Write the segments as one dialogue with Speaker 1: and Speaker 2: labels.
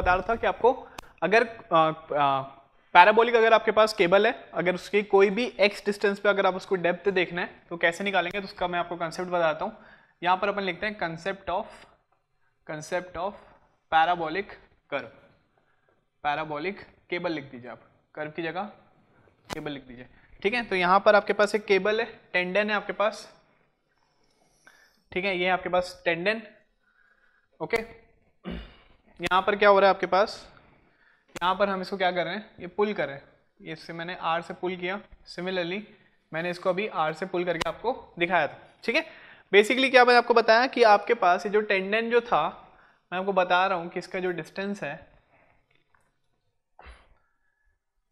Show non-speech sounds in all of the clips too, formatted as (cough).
Speaker 1: बता रहा था कि आपको अगर पैराबोलिक अगर आपके पास केबल है अगर उसकी कोई भी एक्स डिस्टेंस पे अगर आप उसको डेप्थ देखना है तो कैसे निकालेंगे तो उसका मैं आपको कंसेप्ट बताता हूँ यहाँ पर अपन लिखते हैं concept of concept of parabolic curve parabolic cable लिख दीजिए आप कर्व की जगह केबल लिख दीजिए ठीक है तो यहाँ पर आपके पास एक केबल है टेंडन है आपके पास ठीक है ये आपके पास टेंडन ओके यहाँ पर क्या हो रहा है आपके पास यहाँ पर हम इसको क्या कर रहे हैं ये पुल कर रहे हैं ये इससे मैंने आर से पुल किया सिमिलरली मैंने इसको अभी आर से पुल करके आपको दिखाया था ठीक है बेसिकली क्या मैंने आपको बताया कि आपके पास ये जो टेंडन जो था मैं आपको बता रहा हूँ कि इसका जो डिस्टेंस है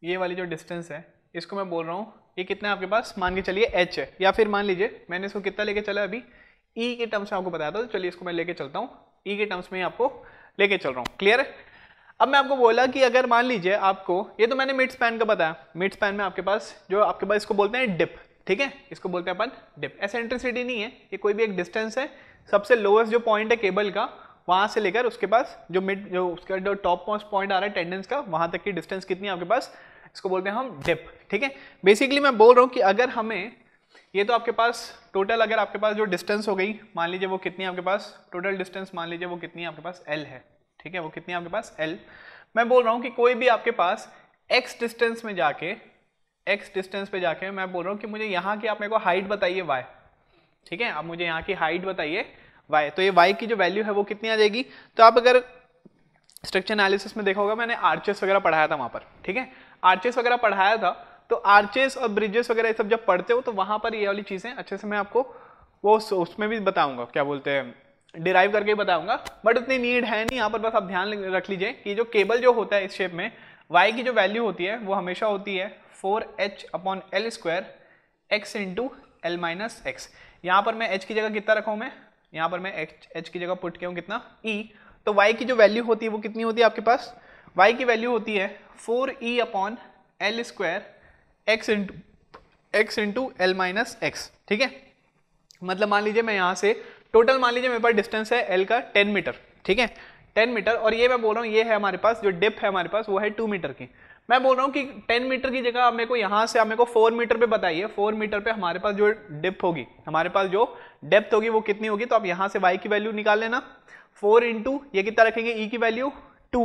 Speaker 1: ये वाली जो डिस्टेंस है इसको मैं बोल रहा हूँ ये कितना है आपके पास मान के चलिए एच है या फिर मान लीजिए मैंने इसको कितना लेके चला अभी ई e के टर्म्स में आपको बताया था तो चलिए इसको मैं लेके चलता हूँ ई e के टर्म्स में आपको लेके चल रहा हूँ क्लियर है अब मैं आपको बोला कि अगर मान लीजिए आपको ये तो मैंने मिड स्पैन का बताया मिड स्पैन में आपके पास जो आपके पास इसको बोलते हैं डिप ठीक है इसको बोलते हैं अपन डिप एसेंट्रिसिटी नहीं है ये कोई भी एक डिस्टेंस है सबसे लोएस्ट जो पॉइंट है केबल का वहाँ से लेकर उसके पास जो मिड जो उसका जो टॉप मोस्ट पॉइंट आ रहा है टेंडेंस का वहाँ तक की डिस्टेंस कितनी है आपके पास इसको बोलते हैं हम डिप ठीक है बेसिकली मैं बोल रहा हूँ कि अगर हमें ये तो आपके पास टोटल अगर आपके पास जो डिस्टेंस हो गई मान लीजिए वो कितनी आपके पास टोटल डिस्टेंस मान लीजिए वो कितनी आपके पास एल है ठीक है वो कितनी आपके पास एल मैं बोल रहा हूँ कि कोई भी आपके पास एक्स डिस्टेंस में जाके एक्स डिस्टेंस पे जाके मैं बोल रहा हूँ कि मुझे यहाँ की आप मेरे को हाइट बताइए वाई ठीक है आप मुझे यहाँ की हाइट बताइए वाई तो ये वाई की जो वैल्यू है वो कितनी आ जाएगी तो आप अगर स्ट्रक्चर एनालिसिस में देखा होगा मैंने आर्चेस वगैरह पढ़ाया था वहाँ पर ठीक है आर्चेस वगैरह पढ़ाया था तो आर्चेस और ब्रिजेस वगैरह ये सब जब पढ़ते हो तो वहाँ पर ये वाली चीज़ें अच्छे से मैं आपको वो उसमें भी बताऊँगा क्या बोलते हैं डिराइव करके बताऊंगा बट उतनी नीड है नहीं यहाँ पर बस आप ध्यान रख लीजिए कि जो केबल जो होता है इस शेप में वाई की जो वैल्यू होती है वो हमेशा होती है four H upon L square X into L minus X यहाँ पर मैं एच की जगह कितना रखा हूँ मैं यहाँ पर मैं एच एच की जगह पुट के हूँ कितना ई e, तो वाई की जो वैल्यू होती है वो कितनी होती है आपके पास वाई की वैल्यू होती है four E upon L square X into X into L minus X ठीक है मतलब मान लीजिए मैं यहाँ से टोटल मान लीजिए मेरे पास डिस्टेंस है एल का टेन मीटर ठीक है टेन मीटर और ये मैं बोल रहा हूँ ये है हमारे पास जो डिप है हमारे पास वो है टू मीटर की मैं बोल रहा हूँ कि टेन मीटर की जगह आप मेरे को यहाँ से आप मेरे को फोर मीटर पे बताइए फोर मीटर पे हमारे पास जो डिप होगी हमारे पास जो डेप्थ होगी वो कितनी होगी तो आप यहाँ से वाई की वैल्यू निकाल लेना फोर इंटू ये कितना रखेंगे ई e की value two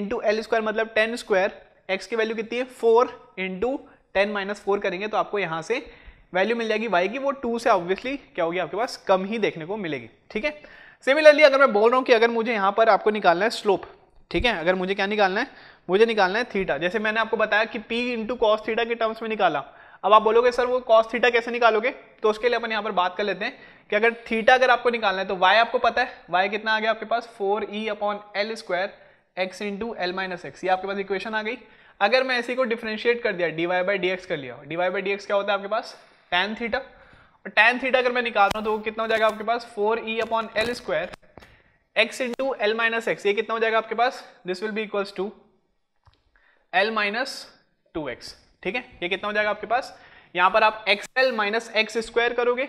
Speaker 1: into L square मतलब टेन स्क्वायर एक्स की वैल्यू कितनी है four into ten minus four करेंगे तो आपको यहाँ से वैल्यू मिल जाएगी वाई की वो टू से ऑब्वियसली क्या होगी आपके पास कम ही देखने को मिलेगी ठीक है सिमिलरली अगर मैं बोल रहा हूँ कि अगर मुझे यहाँ पर आपको निकालना है स्लोप ठीक है अगर मुझे क्या निकालना है मुझे निकालना है थीटा जैसे मैंने आपको बताया कि पी इंटू कॉस थीटा के टर्म्स में निकाला अब आप बोलोगे सर वो कॉस थीटा कैसे निकालोगे तो उसके लिए अपन यहाँ पर बात कर लेते हैं कि अगर थीटा अगर आपको निकालना है तो वाई आपको पता है वाई कितना आ गया आपके पास four E upon L square X into L minus X ये आपके पास इक्वेशन आ गई अगर मैं ऐसी को डिफ्रेंशिएट कर दिया D Y by D X कर लिया D Y by D X क्या होता है आपके पास टेन थीटा और टेन थीटा अगर मैं निकाल रहा हूँ तो वो कितना हो जाएगा आपके पास four E upon L square X into L minus X ये कितना हो जाएगा आपके पास this will be equals to L minus two X ठीक है ये कितना हो जाएगा आपके पास यहाँ पर आप X L minus X square करोगे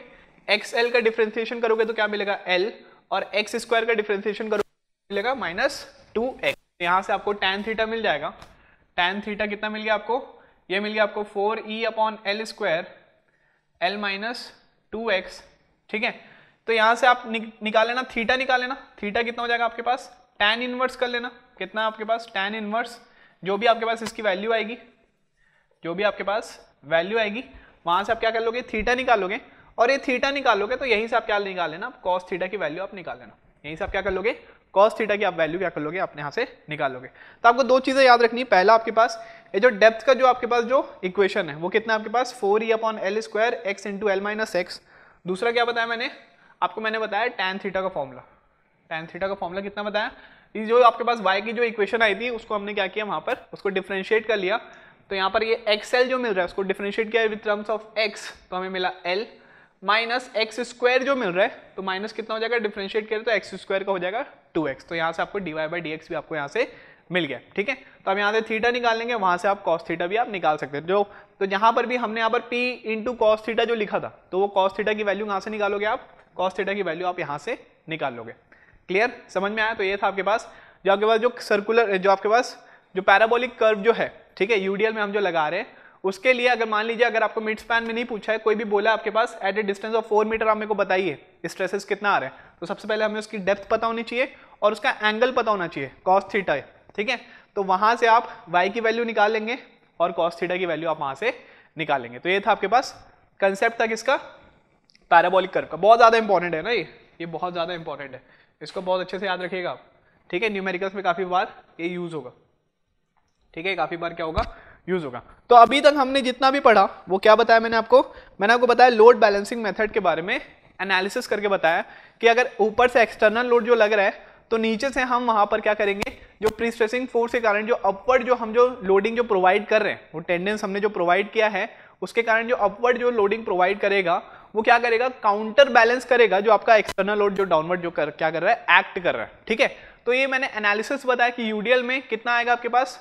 Speaker 1: एक्स एल का डिफ्रेंशिएशन करोगे तो क्या मिलेगा एल और एक्स स्क्वायर का डिफ्रेंशिएशन करोगे तो मिलेगा माइनस टू एक्स यहाँ से आपको टेन थीटा मिल जाएगा टेन थीटा कितना मिल गया आपको ये मिल गया आपको four E upon L square L minus two X ठीक है तो यहाँ से आप निक, निकाल लेना थीटा निकाल लेना थीटा कितना हो जाएगा आपके पास टेन इन्वर्स कर लेना कितना आपके पास टेन इन्वर्स जो भी आपके पास इसकी वैल्यू आएगी जो भी आपके पास वैल्यू आएगी वहाँ से आप क्या कर लोगे थीटा निकालोगे और ये थीटा निकालोगे तो यहीं से आप क्या निकाल लेना आप कॉस थीटा की वैल्यू आप निकाल लेना यहीं से आप क्या कर लोगे कॉस थीटा की आप वैल्यू क्या कर लोगे अपने यहाँ से निकालोगे तो आपको दो चीज़ें याद रखनी है पहला आपके पास ये जो डेप्थ का जो आपके पास जो इक्वेशन है वो कितना आपके पास four E upon L square X into L minus X दूसरा क्या बताया मैंने आपको मैंने बताया टेन थीटा का फॉर्मूला टेन थीटा का फॉर्मूला कितना बताया ये जो आपके पास वाई की जो इक्वेशन आई थी उसको हमने क्या किया वहाँ पर उसको डिफ्रेंशिएट कर लिया तो यहाँ पर ये एल जो मिल रहा है उसको डिफ्रेंशिएट किया विद टर्म्स ऑफ एक्स तो हमें मिला एल माइनस एक्स स्क्वायर जो मिल रहा है तो माइनस कितना हो जाएगा डिफ्रेंशिएट करें तो एक्स स्क्वायर का हो जाएगा टू एक्स तो यहाँ से आपको D Y by D X भी आपको यहाँ से मिल गया ठीक है तो अब यहाँ से थीटा निकाल लेंगे वहाँ से आप कॉस थीटा भी आप निकाल सकते हैं जो तो यहाँ पर भी हमने यहाँ पर पी इंटू कॉस थीटा जो लिखा था तो वो कॉस थीटा की वैल्यू कहाँ से निकालोगे आप कॉस थीटा की वैल्यू आप यहाँ से निकाल लोगे क्लियर समझ में आया तो ये था आपके पास जो आपके पास जो सर्कुलर जो आपके पास जो पैराबोलिक कर्व जो है ठीक है यूडीएल में हम जो लगा रहे हैं उसके लिए अगर मान लीजिए अगर आपको मिड स्पैन में नहीं पूछा है कोई भी बोला आपके पास at a distance of four metre आप मेरे को बताइए स्ट्रेसेस कितना आ रहे हैं तो सबसे पहले हमें उसकी डेप्थ पता होनी चाहिए और उसका एंगल पता होना चाहिए कॉस थीटा ठीक है तो वहां से आप वाई की वैल्यू निकाल लेंगे और कॉस थीटा की वैल्यू आप वहां से निकालेंगे तो ये था आपके पास कंसेप्ट था किसका पैराबॉलिक कर्व का बहुत ज़्यादा इंपॉर्टेंट है ना ये ये बहुत ज़्यादा इंपॉर्टेंट है इसको बहुत अच्छे से याद रखिएगा आप ठीक है न्यूमेरिकल्स में काफ़ी बार ये यूज़ होगा ठीक है काफ़ी बार क्या होगा यूज़ होगा तो अभी तक हमने जितना भी पढ़ा वो क्या बताया मैंने आपको मैंने आपको बताया लोड बैलेंसिंग मेथड के बारे में एनालिसिस करके बताया कि अगर ऊपर से एक्सटर्नल लोड जो लग रहा है तो नीचे से हम वहाँ पर क्या करेंगे जो प्री स्ट्रेसिंग फोर्स के कारण जो अपवर्ड जो हम जो लोडिंग जो प्रोवाइड कर रहे हैं वो टेंडेंस हमने जो प्रोवाइड किया है उसके कारण जो अपवर्ड जो लोडिंग प्रोवाइड करेगा वो क्या करेगा काउंटर बैलेंस करेगा जो आपका एक्सटर्नल लोड जो डाउनवर्ड जो कर क्या कर रहा है एक्ट कर रहा है ठीक है तो ये मैंने एनालिसिस बताया कि यूडीएल में कितना आएगा आपके पास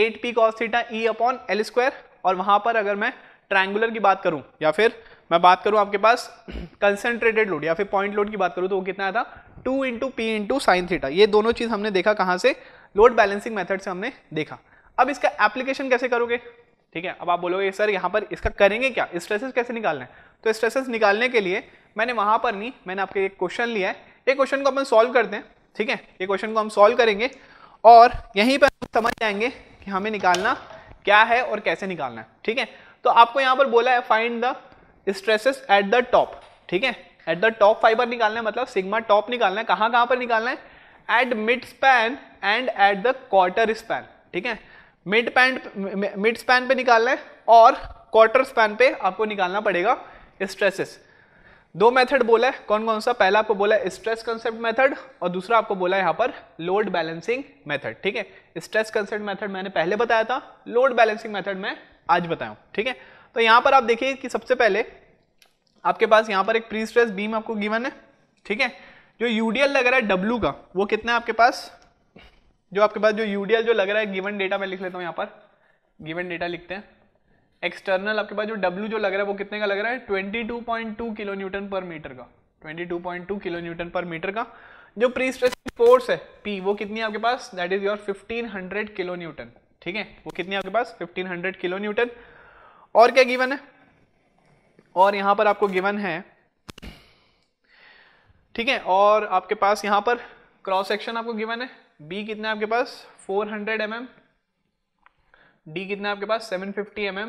Speaker 1: at P cos theta E upon L square और वहाँ पर अगर मैं ट्रायंगुलर की बात करूँ या फिर मैं बात करूँ आपके पास कंसेंट्रेटेड लोड या फिर पॉइंट लोड की बात करूँ तो वो कितना आया था two into P into sine theta ये दोनों चीज़ हमने देखा कहाँ से लोड बैलेंसिंग मेथड से हमने देखा अब इसका एप्लीकेशन कैसे करोगे ठीक है अब आप बोलोगे सर यहाँ पर इसका करेंगे क्या स्ट्रेसेस कैसे निकालना है तो स्ट्रेसेस निकालने के लिए मैंने वहाँ पर नहीं मैंने आपके एक क्वेश्चन लिया है ये क्वेश्चन को अपन सॉल्व करते हैं ठीक है ये क्वेश्चन को हम सॉल्व करेंगे और यहीं पर हम समझ जाएंगे कि हमें निकालना क्या है और कैसे निकालना है ठीक है तो आपको यहाँ पर बोला है find the stresses at the top ठीक है एट द टॉप फाइबर निकालना है मतलब सिग्मा टॉप निकालना है कहां कहां पर निकालना है at mid span and at the quarter span ठीक है मिड पैंट मिड स्पैन पे निकालना है और क्वार्टर स्पैन पे आपको निकालना पड़ेगा स्ट्रेसेस दो मेथड बोला है कौन कौन सा पहला आपको बोला है स्ट्रेस कंसेप्ट मेथड और दूसरा आपको बोला है यहाँ पर लोड बैलेंसिंग मेथड ठीक है स्ट्रेस कंसेप्ट मेथड मैंने पहले बताया था लोड बैलेंसिंग मेथड मैं आज बताया ठीक है तो यहाँ पर आप देखिए कि सबसे पहले आपके पास यहाँ पर एक प्री स्ट्रेस बीम आपको गिवन है ठीक है जो यूडीएल लग रहा है डब्लू का वो कितना है आपके पास जो आपके पास जो यूडीएल जो लग रहा है गिवन डेटा मैं लिख लेता हूँ यहाँ पर गिवन डेटा लिखते हैं एक्सटर्नल आपके पास जो डब्लू जो लग रहा है वो कितने का लग रहा है 22.2 किलो न्यूटन पर मीटर का 22.2 किलो न्यूटन पर मीटर का जो प्री स्ट्रेस फोर्स है पी वो कितनी है आपके पास that is your hundred kilo newton ठीक है वो कितनी आपके पास हंड्रेड किलो न्यूटन और क्या गिवन है और यहां पर आपको गिवन है ठीक है और आपके पास यहां पर क्रॉस सेक्शन आपको गिवन है बी कितना है आपके पास 400 हंड्रेड mm, डी कितना है आपके पास 750 फिफ्टी mm,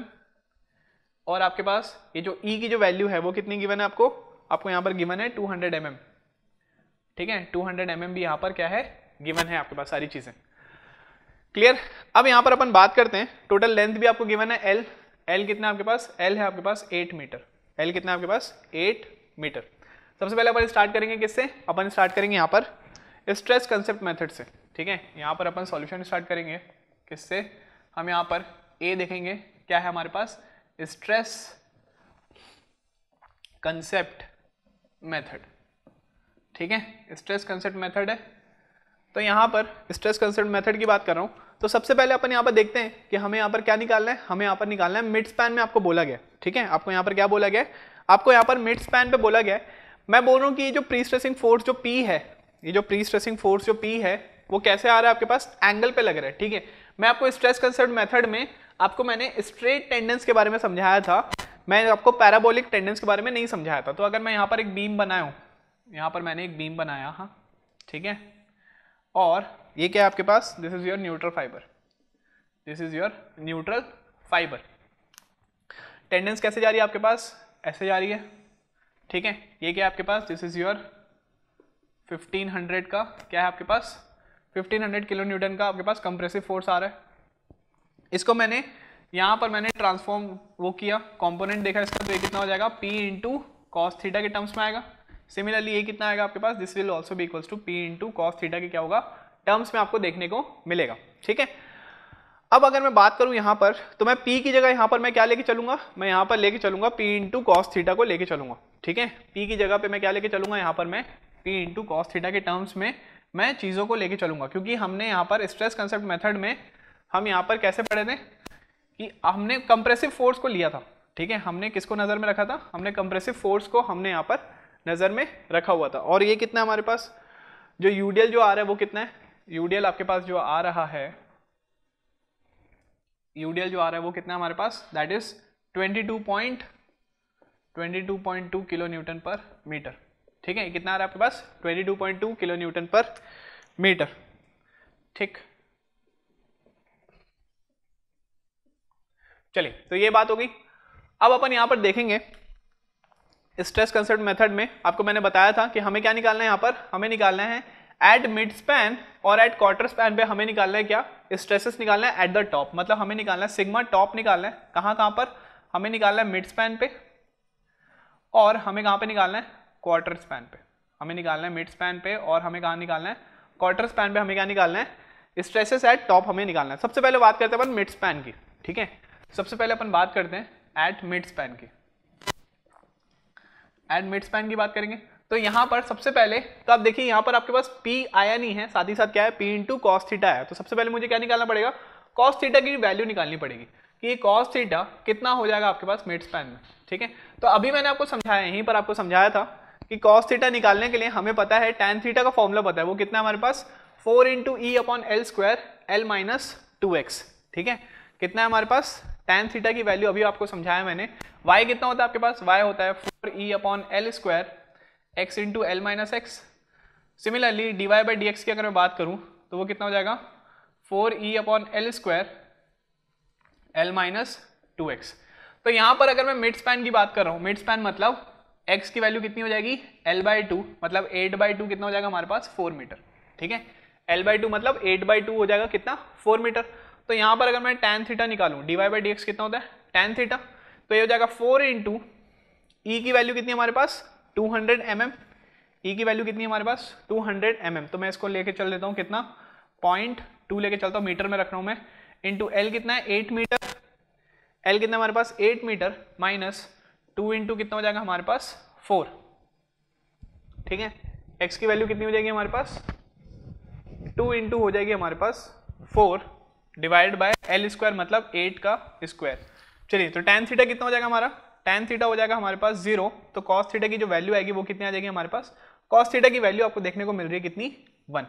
Speaker 1: और आपके पास ये जो ई e की जो वैल्यू है वो कितनी गिवन है आपको आपको यहां पर गिवन है 200 हंड्रेड mm, ठीक है 200 हंड्रेड mm भी यहां पर क्या है गिवन है आपके पास सारी चीज़ें क्लियर अब यहां पर अपन बात करते हैं टोटल लेंथ भी आपको गिवन है एल एल कितना आपके पास एल है आपके पास एट मीटर एल कितना है आपके पास एट मीटर सबसे पहले अपन स्टार्ट करेंगे किससे अपन स्टार्ट करेंगे यहाँ पर स्ट्रेस कंसेप्ट मेथड से ठीक है यहाँ पर अपन सॉल्यूशन स्टार्ट करेंगे किससे हम यहाँ पर ए देखेंगे क्या है हमारे पास स्ट्रेस कंसेप्ट मेथड ठीक है स्ट्रेस कंसेप्ट मेथड है तो यहाँ पर स्ट्रेस कंसेप्ट मेथड की बात कर रहा हूँ तो सबसे पहले अपन यहाँ पर देखते हैं कि हमें यहाँ पर क्या निकालना है हमें यहाँ पर निकालना है मिड स्पैन में आपको बोला गया ठीक है आपको यहाँ पर क्या बोला गया आपको यहाँ पर मिड स्पैन पर बोला गया मैं बोल रहा हूँ कि ये जो प्री स्ट्रेसिंग फोर्स जो पी है ये जो प्री स्ट्रेसिंग फोर्स जो पी है वो कैसे आ रहा है आपके पास एंगल पे लग रहा है ठीक है मैं आपको स्ट्रेस कंसर्ट मेथड में आपको मैंने स्ट्रेट टेंडेंस के बारे में समझाया था मैं आपको पैराबोलिक टेंडेंस के बारे में नहीं समझाया था तो अगर मैं यहाँ पर एक बीम बनाया हूँ यहाँ पर मैंने एक बीम बनाया हाँ ठीक है और ये क्या है आपके पास this is your neutral fibre this is your neutral fibre tendons कैसे जा रही है आपके पास ऐसे जा रही है ठीक है ये क्या है आपके पास दिस इज योर 1500 का क्या है आपके पास 1500 किलो न्यूटन का आपके पास कंप्रेसिव फोर्स आ रहा है इसको मैंने यहाँ पर मैंने ट्रांसफॉर्म वो किया कंपोनेंट देखा इसका तो ये कितना हो जाएगा पी इंटू कॉस थीटा के टर्म्स में आएगा सिमिलरली ये कितना आएगा आपके पास दिस विल ऑल्सो भी equals to P into cos theta के क्या होगा टर्म्स में आपको देखने को मिलेगा ठीक है अब अगर मैं बात करूं यहां पर तो मैं p की जगह यहां पर मैं क्या लेके चलूंगा मैं यहां पर लेके चलूंगा p इंटू कॉस थीटा को लेके चलूंगा ठीक है p की जगह पे मैं क्या लेके चलूंगा यहां पर मैं p इंटू कॉस थीटा के टर्म्स में मैं चीज़ों को लेके चलूंगा क्योंकि हमने यहां पर स्ट्रेस कंसेप्ट मेथड में हम यहां पर कैसे पढ़े थे कि हमने कंप्रेसिव फोर्स को लिया था ठीक है हमने किसको नज़र में रखा था हमने कंप्रेसिव फोर्स को हमने यहां पर नज़र में रखा हुआ था और ये कितना हमारे पास जो यूडीएल जो आ रहा है वो कितना है यूडीएल आपके पास जो आ रहा है यूडीएल जो आ रहा है वो कितना हमारे पास that is 22.22.2 two kilo newton per metre ठीक है कितना आ रहा है आपके पास 22.2 किलो न्यूटन पर मीटर ठीक चलिए तो ये बात हो गई अब अपन यहां पर देखेंगे स्ट्रेस कंसर्ट मेथड में आपको मैंने बताया था कि हमें क्या निकालना है यहां पर हमें निकालना है एट मिड स्पैन और एट क्वार्टर स्पैन पे हमें निकालना है क्या स्ट्रेसेस निकालना है एट द टॉप मतलब हमें निकालना है सिग्मा टॉप निकालना है कहां कहां पर हमें निकालना है मिड स्पैन पे और हमें कहां पे निकालना है क्वार्टर स्पैन पे हमें निकालना है मिड स्पैन पे और हमें कहां निकालना है क्वार्टर स्पैन पे हमें क्या निकालना है स्ट्रेसेस एट टॉप हमें निकालना है सबसे पहले बात करते हैं अपन मिड स्पैन की ठीक है सबसे पहले अपन बात करते हैं एट मिड स्पैन की एट मिड स्पैन की बात करेंगे तो यहाँ पर सबसे पहले तो आप देखिए यहाँ पर आपके पास पी आया नहीं है साथ ही साथ क्या है पी इंटू कॉस थीटा है तो सबसे पहले मुझे क्या निकालना पड़ेगा कॉस थीटा की वैल्यू निकालनी पड़ेगी कि ये कॉस थीटा कितना हो जाएगा आपके पास मिड स्पैन में ठीक है तो अभी मैंने आपको समझाया यहीं पर आपको समझाया था कि कॉस थीटा निकालने के लिए हमें पता है टेन थीटा का फॉर्मूला पता है वो कितना हमारे पास four into E upon L square L minus two X ठीक है कितना है हमारे पास टेन थीटा की वैल्यू अभी आपको समझाया मैंने वाई कितना होता है आपके पास वाई होता है four E upon L square X into L minus X similarly D Y by D X की अगर मैं बात करूं तो वो कितना हो जाएगा four E upon L square L minus two X तो यहां पर अगर मैं मिड स्पैन की बात कर रहा हूं मिड स्पैन मतलब एक्स की वैल्यू कितनी हो जाएगी एल बाई टू मतलब एट बाई टू कितना हो जाएगा हमारे पास फोर मीटर ठीक है एल बाई टू मतलब एट बाई टू हो जाएगा कितना फोर मीटर तो यहां पर अगर मैं टेन थीटा निकालू D Y by D X कितना होता है टेन थीटा तो ये हो जाएगा फोर इंटू ई की वैल्यू कितनी हमारे पास 200 हंड्रेड mm, ई e की वैल्यू कितनी है हमारे पास 200 हंड्रेड mm. तो मैं इसको लेके चल देता हूँ कितना पॉइंट टू लेके चलता हूँ मीटर में रख रहा हूँ मैं इंटू एल कितना है एट मीटर एल कितना हमारे पास eight metre minus two into कितना हो जाएगा हमारे पास फोर ठीक है एक्स की वैल्यू कितनी हो जाएगी हमारे पास टू इंटू हो जाएगी हमारे पास four divide by L square मतलब एट का स्क्वायर चलिए तो टेन थीटा कितना हो जाएगा हमारा टेन थीटा हो जाएगा हमारे पास जीरो तो कॉस थीटा की जो वैल्यू आएगी वो कितनी आ जाएगी हमारे पास कॉस थीटा की वैल्यू आपको देखने को मिल रही है कितनी वन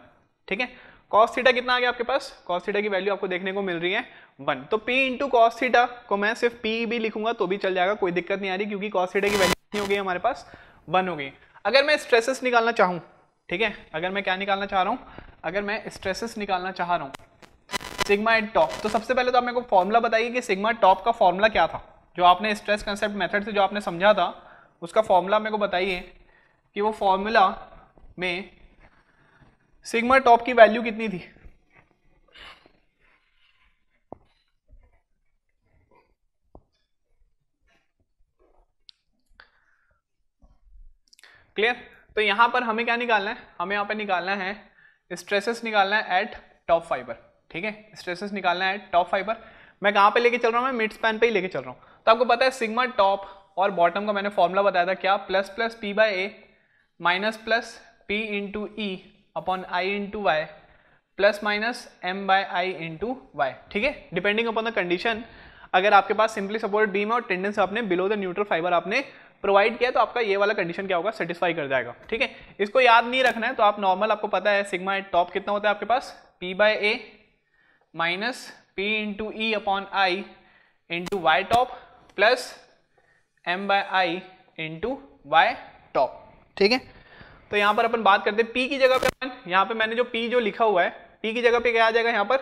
Speaker 1: ठीक है कॉस थीटा कितना आ गया आपके पास कॉस थीटा की वैल्यू आपको देखने को मिल रही है वन तो पी इंटू कॉस थीटा को मैं सिर्फ पी भी लिखूंगा तो भी चल जाएगा कोई दिक्कत नहीं आ रही क्योंकि कॉस थीटा की वैल्यू कितनी हो गई हमारे पास वन हो गई अगर मैं स्ट्रेसेस निकालना चाहूँ ठीक है अगर मैं क्या निकालना चाह रहा हूँ अगर मैं स्ट्रेसेस निकालना चाह रहा हूँ सिग्मा एट टॉप तो सबसे पहले तो आप मेरे को फॉर्मूला बताइए कि सिग्मा टॉप का फॉर्मूला क्या था जो आपने स्ट्रेस कंसेप्ट मेथड से जो आपने समझा था उसका फॉर्मूला मेरे को बताइए कि वो फॉर्मूला में सिग्मा टॉप की वैल्यू कितनी थी क्लियर तो यहां पर हमें क्या निकालना है हमें यहां पर निकालना है स्ट्रेसेस निकालना है एट टॉप फाइबर ठीक है स्ट्रेसेस निकालना है एट टॉप फाइबर मैं कहां पे लेके चल रहा हूं मैं मिड स्पैन पे ही लेके चल रहा हूं तो आपको पता है सिग्मा टॉप और बॉटम का मैंने फॉर्मूला बताया था क्या plus plus P by A minus plus P into E upon I into Y plus minus M by I into Y ठीक है डिपेंडिंग अपॉन द कंडीशन अगर आपके पास सिंपली सपोर्ट बीम और टेंडेंस आपने बिलो द न्यूट्रल फाइबर आपने provide किया तो आपका ये वाला कंडीशन क्या होगा सेटिस्फाई कर जाएगा ठीक है इसको याद नहीं रखना है तो आप नॉर्मल आपको पता है सिग्मा टॉप कितना होता है आपके पास P by A minus P into E upon I into Y top plus M by I into Y top ठीक है तो यहां पर अपन बात करते हैं पी की जगह पे अपन यहां पे मैंने जो पी जो लिखा हुआ है पी की जगह पे क्या आ जाएगा यहाँ पर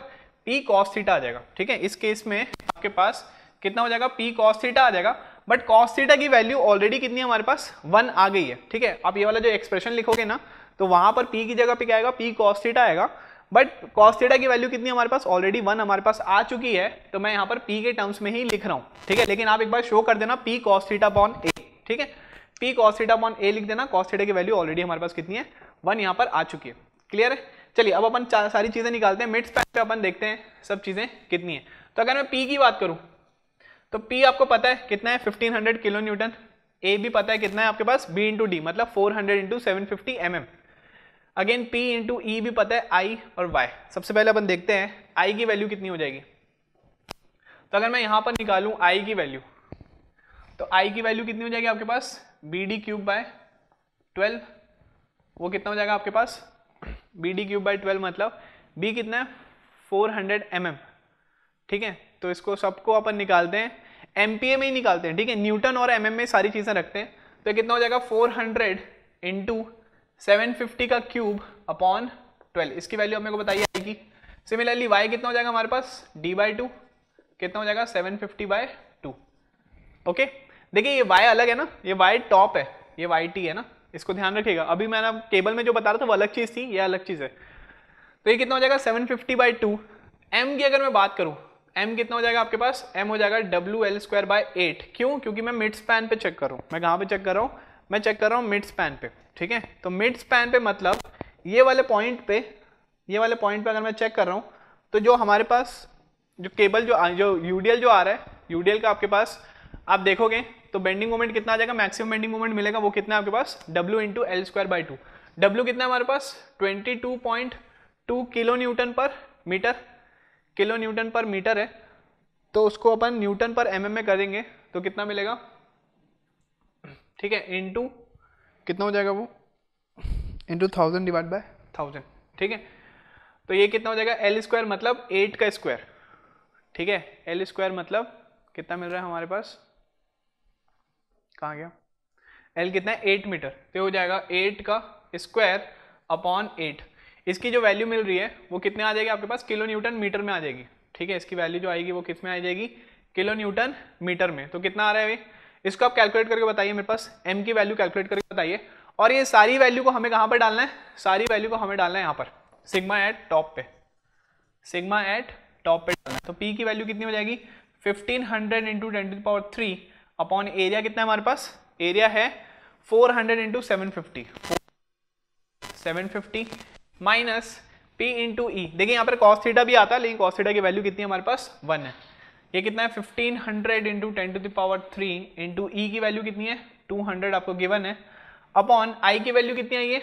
Speaker 1: पी कॉस थीटा आ जाएगा ठीक है इस केस में आपके पास कितना हो जाएगा पी कॉस थीटा आ जाएगा बट कॉस थीटा की वैल्यू ऑलरेडी कितनी है हमारे पास वन आ गई है ठीक है आप ये वाला जो एक्सप्रेशन लिखोगे ना तो वहां पर पी की जगह पे क्या आएगा पी कॉस थीटा आएगा बट कॉस थीटा की वैल्यू कितनी हमारे पास ऑलरेडी वन हमारे पास आ चुकी है तो मैं यहाँ पर पी के टर्म्स में ही लिख रहा हूँ ठीक है लेकिन आप एक बार शो कर देना P cos theta upon A ठीक है P cos theta upon A लिख देना कॉस थीटा की वैल्यू ऑलरेडी हमारे पास कितनी है वन यहाँ पर आ चुकी है क्लियर है चलिए अब अपन सारी चीज़ें निकालते हैं मिड स्पैन पे अपन देखते हैं सब चीज़ें कितनी है तो अगर मैं पी की बात करूँ तो पी आपको पता है कितना है 1500 किलो न्यूटन ए भी पता है कितना है आपके पास बी इंटू डी मतलब 400 hundred into seven fifty M M again P into E e भी पता है I और Y सबसे पहले अपन देखते हैं I की वैल्यू कितनी हो जाएगी तो अगर मैं यहाँ पर निकालूँ I की वैल्यू तो I की वैल्यू कितनी हो जाएगी आपके पास B D cube by twelve वो कितना हो जाएगा आपके पास B D cube by twelve मतलब B कितना है फोर हंड्रेड एम एम ठीक है तो इसको सबको अपन निकालते हैं एम पी ए में ही निकालते हैं ठीक है न्यूटन और एम mm में सारी चीज़ें रखते हैं तो कितना हो जाएगा फोर हंड्रेड इंटू 750 का क्यूब अपॉन 12 इसकी वैल्यू हमें को बताइए आएगी सिमिलरली वाई कितना हो जाएगा हमारे पास डी बाई टू कितना हो जाएगा 750 फिफ्टी बाय टू ओके देखिए ये वाई अलग है ना ये वाई टॉप है ये वाई टी है ना इसको ध्यान रखिएगा अभी मैंने केबल में जो बता रहा था वो अलग चीज़ थी ये अलग चीज़ है तो ये कितना हो जाएगा 750 फिफ्टी बाई टू एम की अगर मैं बात करूँ एम कितना हो जाएगा आपके पास एम हो जाएगा W L square by eight क्यों क्योंकि मैं मिड स्पैन पे चेक कर रहा हूँ मैं कहाँ पे चेक कर रहा हूँ मैं चेक कर रहा हूँ मिड स्पैन पे ठीक है तो मिड स्पैन पे मतलब ये वाले पॉइंट पे ये वाले पॉइंट पे अगर मैं चेक कर रहा हूँ तो जो हमारे पास जो केबल जो जो यूडीएल जो आ रहा है यूडीएल का आपके पास आप देखोगे तो बेंडिंग मोमेंट कितना आ जाएगा मैक्सिमम बेंडिंग मोमेंट मिलेगा वो कितना है आपके पास W into L square by two W कितना है हमारे पास twenty two point two kilo newton per metre kilo newton per metre है तो उसको अपन न्यूटन पर एम mm में करेंगे तो कितना मिलेगा ठीक है इंटू कितना हो जाएगा वो into thousand divide by thousand ठीक है तो ये कितना हो जाएगा एल स्क्वायर मतलब एट का स्क्वायर ठीक है एल स्क्वायर मतलब कितना मिल रहा है हमारे पास कहाँ गया एल कितना है एट मीटर तो हो जाएगा एट का स्क्वायर अपॉन एट इसकी जो वैल्यू मिल रही है वो कितने आ जाएगी आपके पास किलो न्यूटन मीटर में आ जाएगी ठीक है इसकी वैल्यू जो आएगी वो किस में आ जाएगी किलो न्यूटन मीटर में तो कितना आ रहा है भाई इसको आप कैलकुलेट करके बताइए मेरे पास एम की वैल्यू कैलकुलेट करके बताइए और ये सारी वैल्यू को हमें कहाँ पर डालना है सारी वैल्यू को हमें डालना है यहाँ पर सिग्मा एट टॉप पे सिग्मा एट टॉप पे डालना है तो पी की वैल्यू कितनी हो जाएगी fifteen hundred into ten power three upon area कितना है हमारे पास एरिया है four hundred into seven fifty seven fifty minus P into E देखिए यहाँ पर कॉस थीटा भी आता है लेकिन कॉस थीटा की वैल्यू कितनी है हमारे पास वन है ये कितना है 1500 hundred into ten to the power three into E की वैल्यू कितनी है 200 आपको गिवन है अपॉन आई की वैल्यू कितनी आई है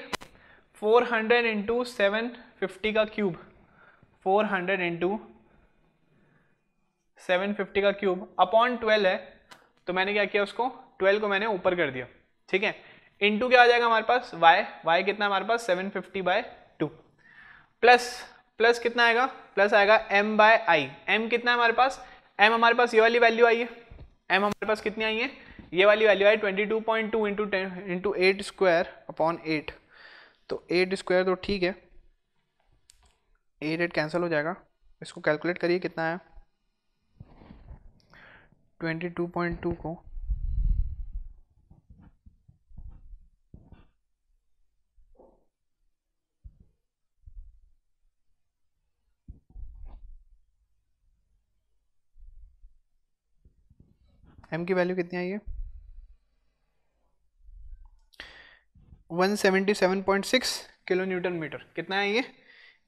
Speaker 1: 400 हंड्रेड इंटू सेवन का क्यूब 400 हंड्रेड इंटू सेवन का क्यूब अपॉन 12 है तो मैंने क्या किया उसको 12 को मैंने ऊपर कर दिया ठीक है इंटू क्या आ जाएगा हमारे पास वाई वाई कितना हमारे पास seven fifty by two plus plus कितना आएगा प्लस आएगा m बाय आई एम कितना है हमारे पास एम हमारे पास ये वाली वैल्यू आई है एम हमारे पास कितनी आई है ये वाली वैल्यू आई twenty two point two into ten into eight square upon eight तो एट स्क्वायर तो ठीक है एट एट कैंसिल हो जाएगा इसको कैलकुलेट करिए कितना है ट्वेंटी टू पॉइंट टू को एम की वैल्यू कितनी आई है 177.6 किलो न्यूटन मीटर कितना है ये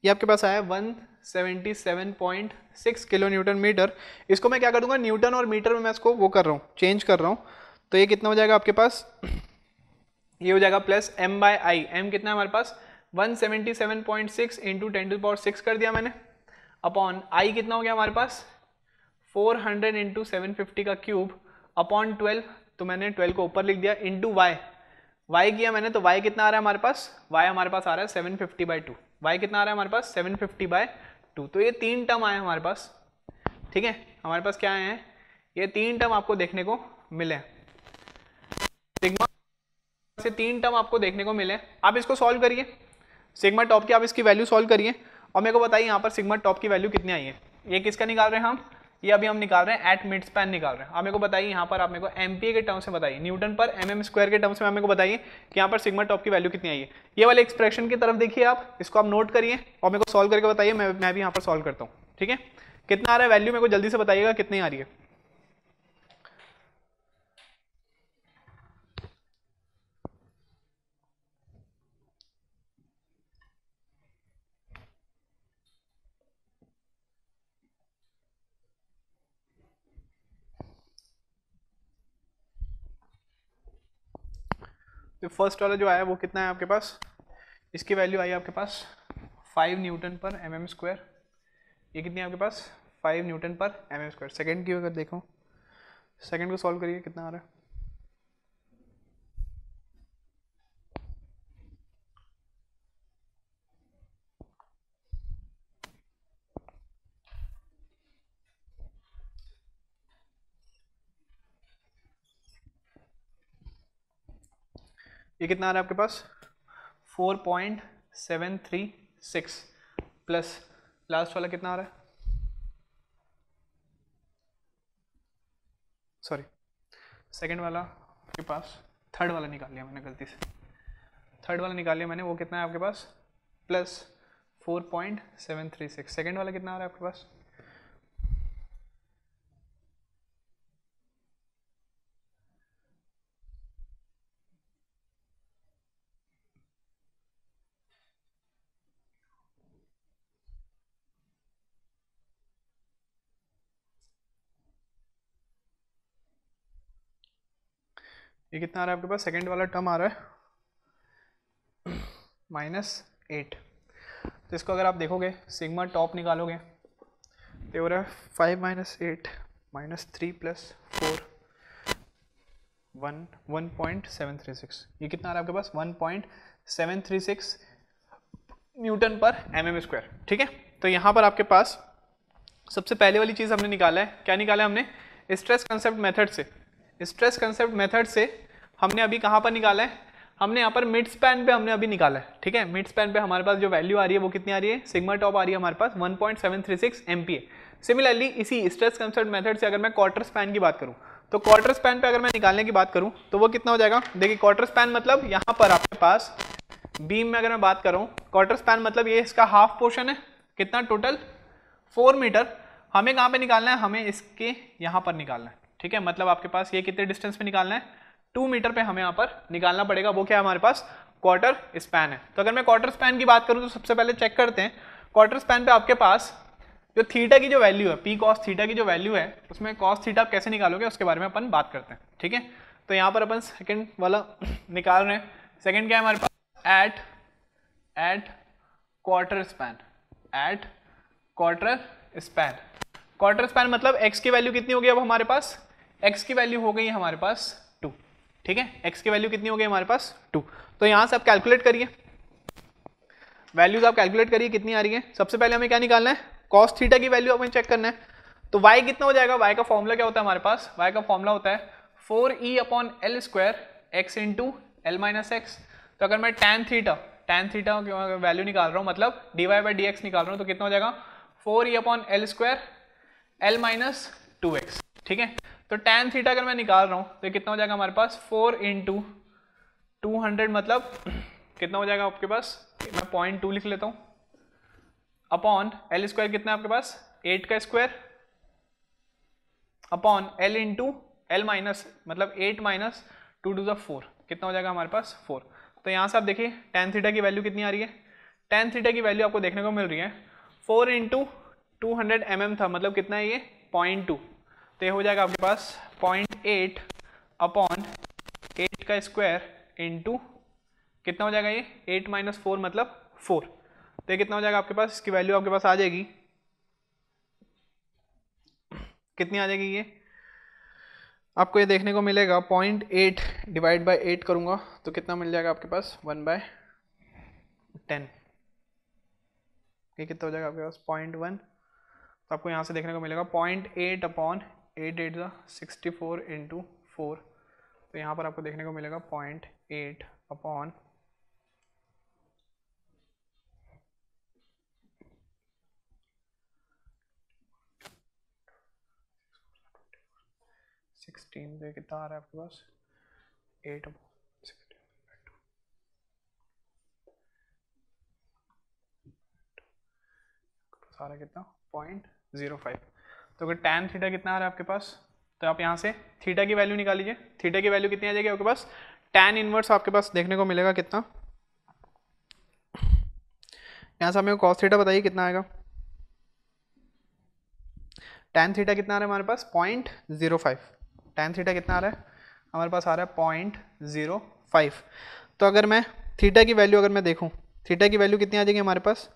Speaker 1: ये आपके पास आया 177.6 किलो न्यूटन मीटर इसको मैं क्या कर दूंगा न्यूटन और मीटर में मैं इसको वो कर रहा हूँ चेंज कर रहा हूँ तो ये कितना हो जाएगा आपके पास (clears throat) ये हो जाएगा plus M by I M कितना है हमारे पास 177.6 seven point six into ten to power six कर दिया मैंने अपॉन आई कितना हो गया हमारे पास 400 हंड्रेड इंटू सेवन फिफ्टी का क्यूब अपॉन ट्वेल्व तो मैंने ट्वेल्व को ऊपर लिख दिया टू वाई वाई किया मैंने तो वाई कितना आ रहा है हमारे पास वाई हमारे पास आ रहा है seven fifty by two Y कितना आ रहा है हमारे पास सेवन फिफ्टी बाई टू तो ये तीन टर्म आए हमारे पास ठीक है हमारे पास क्या आए हैं ये तीन टर्म आपको देखने को मिले सिग्मा से तीन टर्म आपको देखने को मिले आप इसको सॉल्व करिए सिग्मा टॉप की आप इसकी वैल्यू सॉल्व करिए और मेरे को बताइए यहाँ पर सिग्मा टॉप की वैल्यू कितनी आई है ये किसका निकाल रहे हैं हम ये अभी हम निकाल रहे हैं एट मिड स्पैन निकाल रहे हैं आप मेरे को बताइए यहाँ पर आप मेरे को एमपीए के टर्म्स में बताइए newton per M M square के टर्म्स में आप मेरे को बताइए कि यहाँ पर सिग्मा टॉप की वैल्यू कितनी आई है ये वाले एक्सप्रेशन की तरफ देखिए आप इसको आप नोट करिए और मेरे को सॉल्व करके बताइए मैं मैं भी यहाँ पर सॉल्व करता हूँ ठीक है कितना आ रहा है वैल्यू मेरे को जल्दी से बताइएगा कितनी आ रही है तो फर्स्ट वाला जो आया वो कितना है आपके पास इसकी वैल्यू आई आपके पास five newton per M M square ये कितनी है आपके पास five newton per M M square second की अगर देखो सेकेंड को सॉल्व करिए कितना आ रहा है ये कितना आ रहा है आपके पास four point seven three six plus last वाला कितना आ रहा है सॉरी सेकेंड वाला के पास थर्ड वाला निकाल लिया मैंने गलती से थर्ड वाला निकाल लिया मैंने वो कितना है आपके पास plus four point seven three six second वाला कितना आ रहा है आपके पास ये कितना आ रहा है आपके पास सेकेंड वाला टर्म आ रहा है माइनस एट तो इसको अगर आप देखोगे सिग्मा टॉप निकालोगे तो हो रहा है five minus eight minus three plus four one one point seven three six ये कितना आ रहा है आपके पास one point seven three six newton per M M square ठीक है तो यहाँ पर आपके पास सबसे पहले वाली चीज़ हमने निकाला है क्या निकाला है हमने स्ट्रेस कंसेप्ट मेथड से स्ट्रेस कंसेप्ट मेथड से हमने अभी कहाँ पर निकाला है हमने यहाँ पर मिड स्पैन पे हमने अभी निकाला है ठीक है मिड स्पैन पे हमारे पास जो वैल्यू आ रही है वो कितनी आ रही है सिग्मा टॉप आ रही है हमारे पास 1.736 पॉइंट सिमिलरली इसी स्ट्रेस कंसेप्ट मेथड से अगर मैं क्वार्टर स्पैन की बात करूँ तो क्वार्टर स्पैन पे अगर मैं निकालने की बात करूँ तो वो कितना हो जाएगा देखिए क्वार्टर स्पैन मतलब यहाँ पर आपके पास बीम में अगर मैं बात करूँ क्वार्टर स्पैन मतलब ये इसका हाफ पोर्शन है कितना टोटल फोर मीटर हमें कहाँ पर निकालना है हमें इसके यहाँ पर निकालना है ठीक है मतलब आपके पास ये कितने डिस्टेंस पे निकालना है टू मीटर पे हमें यहाँ पर निकालना पड़ेगा वो क्या हमारे पास क्वार्टर स्पैन है तो अगर मैं क्वार्टर स्पैन की बात करूँ तो सबसे पहले चेक करते हैं क्वार्टर स्पैन पे आपके पास जो थीटा की जो वैल्यू है पी कॉस थीटा की जो वैल्यू है उसमें कॉस थीटा आप कैसे निकालोगे उसके बारे में अपन बात करते हैं ठीक है तो यहाँ पर अपन सेकेंड वाला (clears throat) निकाल रहे हैं सेकेंड क्या है हमारे पास at at quarter span at quarter span quarter span मतलब एक्स की वैल्यू कितनी होगी अब हमारे पास एक्स की वैल्यू हो गई हमारे पास टू ठीक है एक्स की वैल्यू कितनी हो गई हमारे पास टू तो यहाँ से आप कैलकुलेट करिए वैल्यूज आप कैलकुलेट करिए कितनी आ रही है सबसे पहले हमें क्या निकालना है कॉस थीटा की वैल्यू हमें चेक करना है तो y कितना हो जाएगा y का फॉर्मूला क्या होता है हमारे पास y का फॉर्मूला होता है four E upon L square X into L minus X तो अगर मैं tan theta tan theta value निकाल रहा हूँ मतलब D Y by D X निकाल रहा हूँ तो कितना हो जाएगा four E upon L square L minus two X ठीक है तो tan थीटा अगर मैं निकाल रहा हूँ तो कितना हो जाएगा हमारे पास फोर इंटू टू हंड्रेड मतलब कितना हो जाएगा आपके पास मैं पॉइंट टू लिख लेता हूँ अपॉन एल स्क्वायर कितना है आपके पास एट का square upon L into L minus मतलब eight minus two two the four कितना हो जाएगा हमारे पास फोर तो यहाँ से आप देखिए टेन थीटा की वैल्यू कितनी आ रही है टेन थीटा की वैल्यू आपको देखने को मिल रही है four into two hundred M M था मतलब कितना है ये पॉइंट टू तो हो जाएगा आपके पास पॉइंट एट अपॉन एट का स्क्वायर इंटू कितना हो जाएगा ये एट माइनस फोर मतलब फोर तो ये कितना हो जाएगा आपके पास इसकी वैल्यू आपके पास आ जाएगी कितनी आ जाएगी ये आपको ये देखने को मिलेगा point eight divide by eight करूँगा तो कितना मिल जाएगा आपके पास वन बाय टेन ये कितना हो जाएगा आपके पास पॉइंट वन तो आपको यहाँ से देखने को मिलेगा point eight upon eight eight ज़ा सिक्सटी फोर इंटू फोर तो यहाँ पर आपको देखने को मिलेगा पॉइंट एट अपॉन सिक्सटीन पे तो कितना आ रहा है आपके पास एट अपॉन सारा कितना पॉइंट ज़ीरो फाइव तो अगर टेन थीटा कितना आ रहा है आपके पास तो आप यहाँ से थीटा की वैल्यू निकाल लीजिए थीटा की वैल्यू कितनी आ जाएगी आपके पास टेन इनवर्स आपके पास देखने को मिलेगा कितना यहाँ से हमें कॉस थीटा बताइए कितना आएगा टेन थीटा कितना आ रहा है हमारे पास point zero five tan theta कितना आ रहा है हमारे पास आ रहा है पॉइंट ज़ीरो फाइव तो अगर मैं थीटा की वैल्यू अगर मैं देखूँ थीटा की वैल्यू कितनी आ जाएगी हमारे पास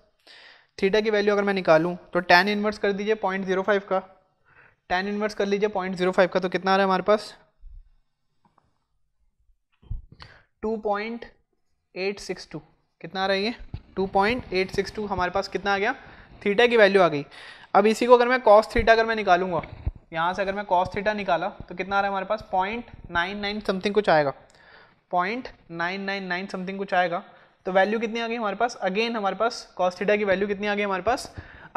Speaker 1: थीटा की वैल्यू अगर मैं निकालूँ तो टेन इन्वर्स कर दीजिए पॉइंट जीरो फाइव का टेन इन्वर्स कर लीजिए पॉइंट जीरो फाइव का तो कितना आ रहा है हमारे पास two point eight six two कितना आ रहा है ये two point eight six two हमारे पास कितना आ गया थीटा की वैल्यू आ गई अब इसी को अगर मैं कॉस थीटा अगर मैं निकालूंगा यहाँ से अगर मैं कॉस थीटा निकाला तो कितना आ रहा है हमारे पास पॉइंट नाइन नाइन समथिंग कुछ आएगा point nine nine nine something कुछ आएगा तो वैल्यू कितनी आ गई हमारे पास अगेन हमारे पास कॉस थीटा की वैल्यू कितनी आ गई हमारे पास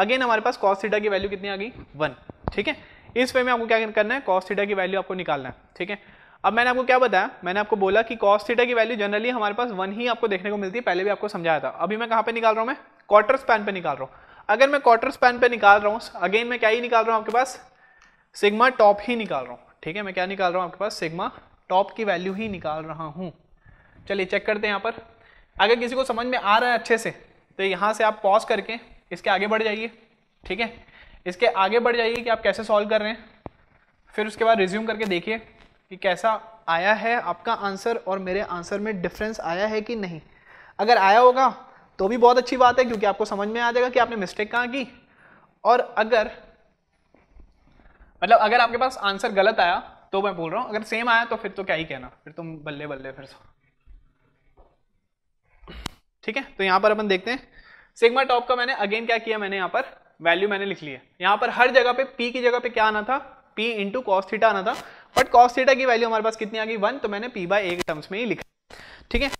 Speaker 1: अगेन हमारे पास कॉस थीटा की वैल्यू कितनी आ गई वन ठीक है इस वे में आपको क्या करना है कॉस थीटा की वैल्यू आपको निकालना है ठीक है अब मैंने आपको क्या बताया मैंने आपको बोला कि कॉस थीटा की वैल्यू जनरली हमारे पास वन ही आपको देखने को मिलती है पहले भी आपको समझाया था अभी मैं कहाँ पे निकाल रहा हूँ मैं क्वार्टर स्पैन पे निकाल रहा हूँ अगर मैं क्वार्टर स्पैन पे निकाल रहा हूँ अगेन मैं क्या ही निकाल रहा हूँ आपके पास सिग्मा टॉप ही निकाल रहा हूँ ठीक है मैं क्या निकाल रहा हूँ आपके पास सिग्मा टॉप की वैल्यू ही निकाल रहा हूँ चलिए चेक करते हैं यहाँ पर अगर किसी को समझ में आ रहा है अच्छे से तो यहाँ से आप पॉज करके इसके आगे बढ़ जाइए ठीक है इसके आगे बढ़ जाइए कि आप कैसे सॉल्व कर रहे हैं फिर उसके बाद रिज्यूम करके देखिए कि कैसा आया है आपका आंसर और मेरे आंसर में डिफरेंस आया है कि नहीं अगर आया होगा तो भी बहुत अच्छी बात है क्योंकि आपको समझ में आ जाएगा कि आपने मिस्टेक कहाँ की और अगर मतलब अगर आपके पास आंसर गलत आया तो मैं बोल रहा हूँ अगर सेम आया तो फिर तो क्या ही कहना फिर तुम बल्ले बल्ले फिर तो। ठीक है तो यहां पर अपन देखते हैं सिग्मा टॉप का मैंने अगेन क्या किया मैंने यहां पर वैल्यू मैंने लिख लिया है यहाँ पर हर जगह पे P की जगह पे क्या आना था P इंटू कॉस थीटा आना था बट कॉस थीटा की वैल्यू हमारे पास कितनी आ गई वन तो मैंने P बाय ए टर्म्स में ही लिखा ठीक है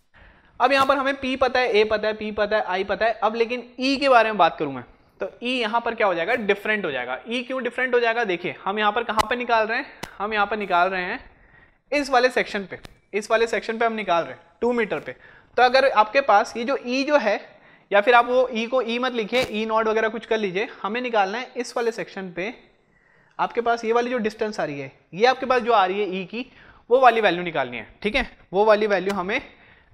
Speaker 1: अब यहां पर हमें P पता है A पता है P पता है I पता है अब लेकिन e के बारे में बात करूं मैं तो e यहां पर क्या हो जाएगा डिफरेंट हो जाएगा e क्यों डिफरेंट हो जाएगा देखिए हम यहां पर कहां पर निकाल रहे हैं हम यहां पर निकाल रहे हैं इस वाले सेक्शन पे इस वाले सेक्शन पे हम निकाल रहे हैं टू मीटर पे तो अगर आपके पास ये जो ई e जो है या फिर आप वो ई e को ई e मत लिखिए ई e नॉट वगैरह कुछ कर लीजिए हमें निकालना है इस वाले सेक्शन पे आपके पास ये वाली जो डिस्टेंस आ रही है ये आपके पास जो आ रही है ई e की वो वाली वैल्यू निकालनी है ठीक है वो वाली वैल्यू हमें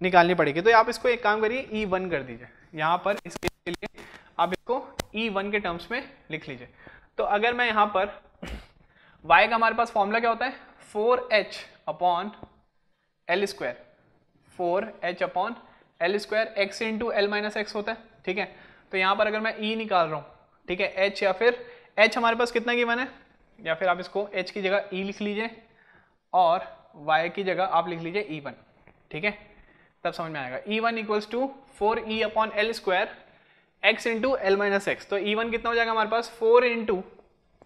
Speaker 1: निकालनी पड़ेगी तो आप इसको एक काम करिए ई e वन कर दीजिए यहाँ पर इसके लिए आप इसको ई e वन के टर्म्स में लिख लीजिए तो अगर मैं यहाँ पर वाई का हमारे पास फॉर्मूला क्या होता है four H upon L square four H upon L square X into L minus X होता है ठीक है तो यहाँ पर अगर मैं ई e निकाल रहा हूँ ठीक है एच या फिर एच हमारे पास कितना गिवन है या फिर आप इसको एच की जगह ई e लिख लीजिए और वाई की जगह आप लिख लीजिए ई वन ठीक है तब समझ में आएगा E one equals to four E upon L square X into L minus X तो ई वन कितना हो जाएगा हमारे पास फोर इंटू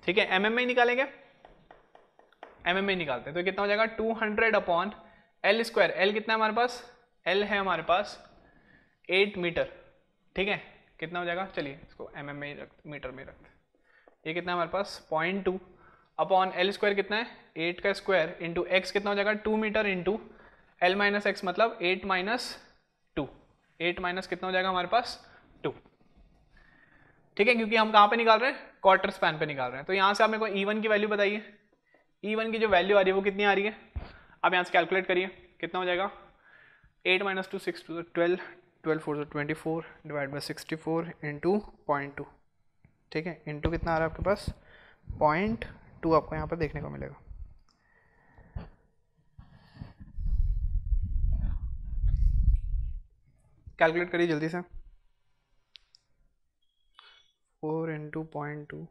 Speaker 1: ठीक है एम एम में निकालेंगे एम एम में निकालते हैं तो कितना हो जाएगा two hundred upon L square L कितना है हमारे पास एल है हमारे पास एट मीटर ठीक है कितना हो जाएगा चलिए इसको एम एम में रख मीटर में रखते ये कितना है हमारे पास point two upon L square कितना है एट का स्क्वायर इंटू एक्स कितना हो जाएगा two meter into L minus X मतलब eight minus two eight minus कितना हो जाएगा हमारे पास टू ठीक है क्योंकि हम कहाँ पे निकाल रहे हैं क्वार्टर स्पैन पे निकाल रहे हैं तो यहाँ से आप मेरे को ई e वन की वैल्यू बताइए ई e वन की जो वैल्यू आ रही है वो कितनी आ रही है अब यहाँ से कैलकुलेट करिए कितना हो जाएगा eight minus two six two twelve twelve four twenty four divide by sixty four into point two ठीक है इंटू कितना आ रहा है आपके पास पॉइंट टू आपको यहाँ पर देखने को मिलेगा कैलकुलेट करिए जल्दी से four into point two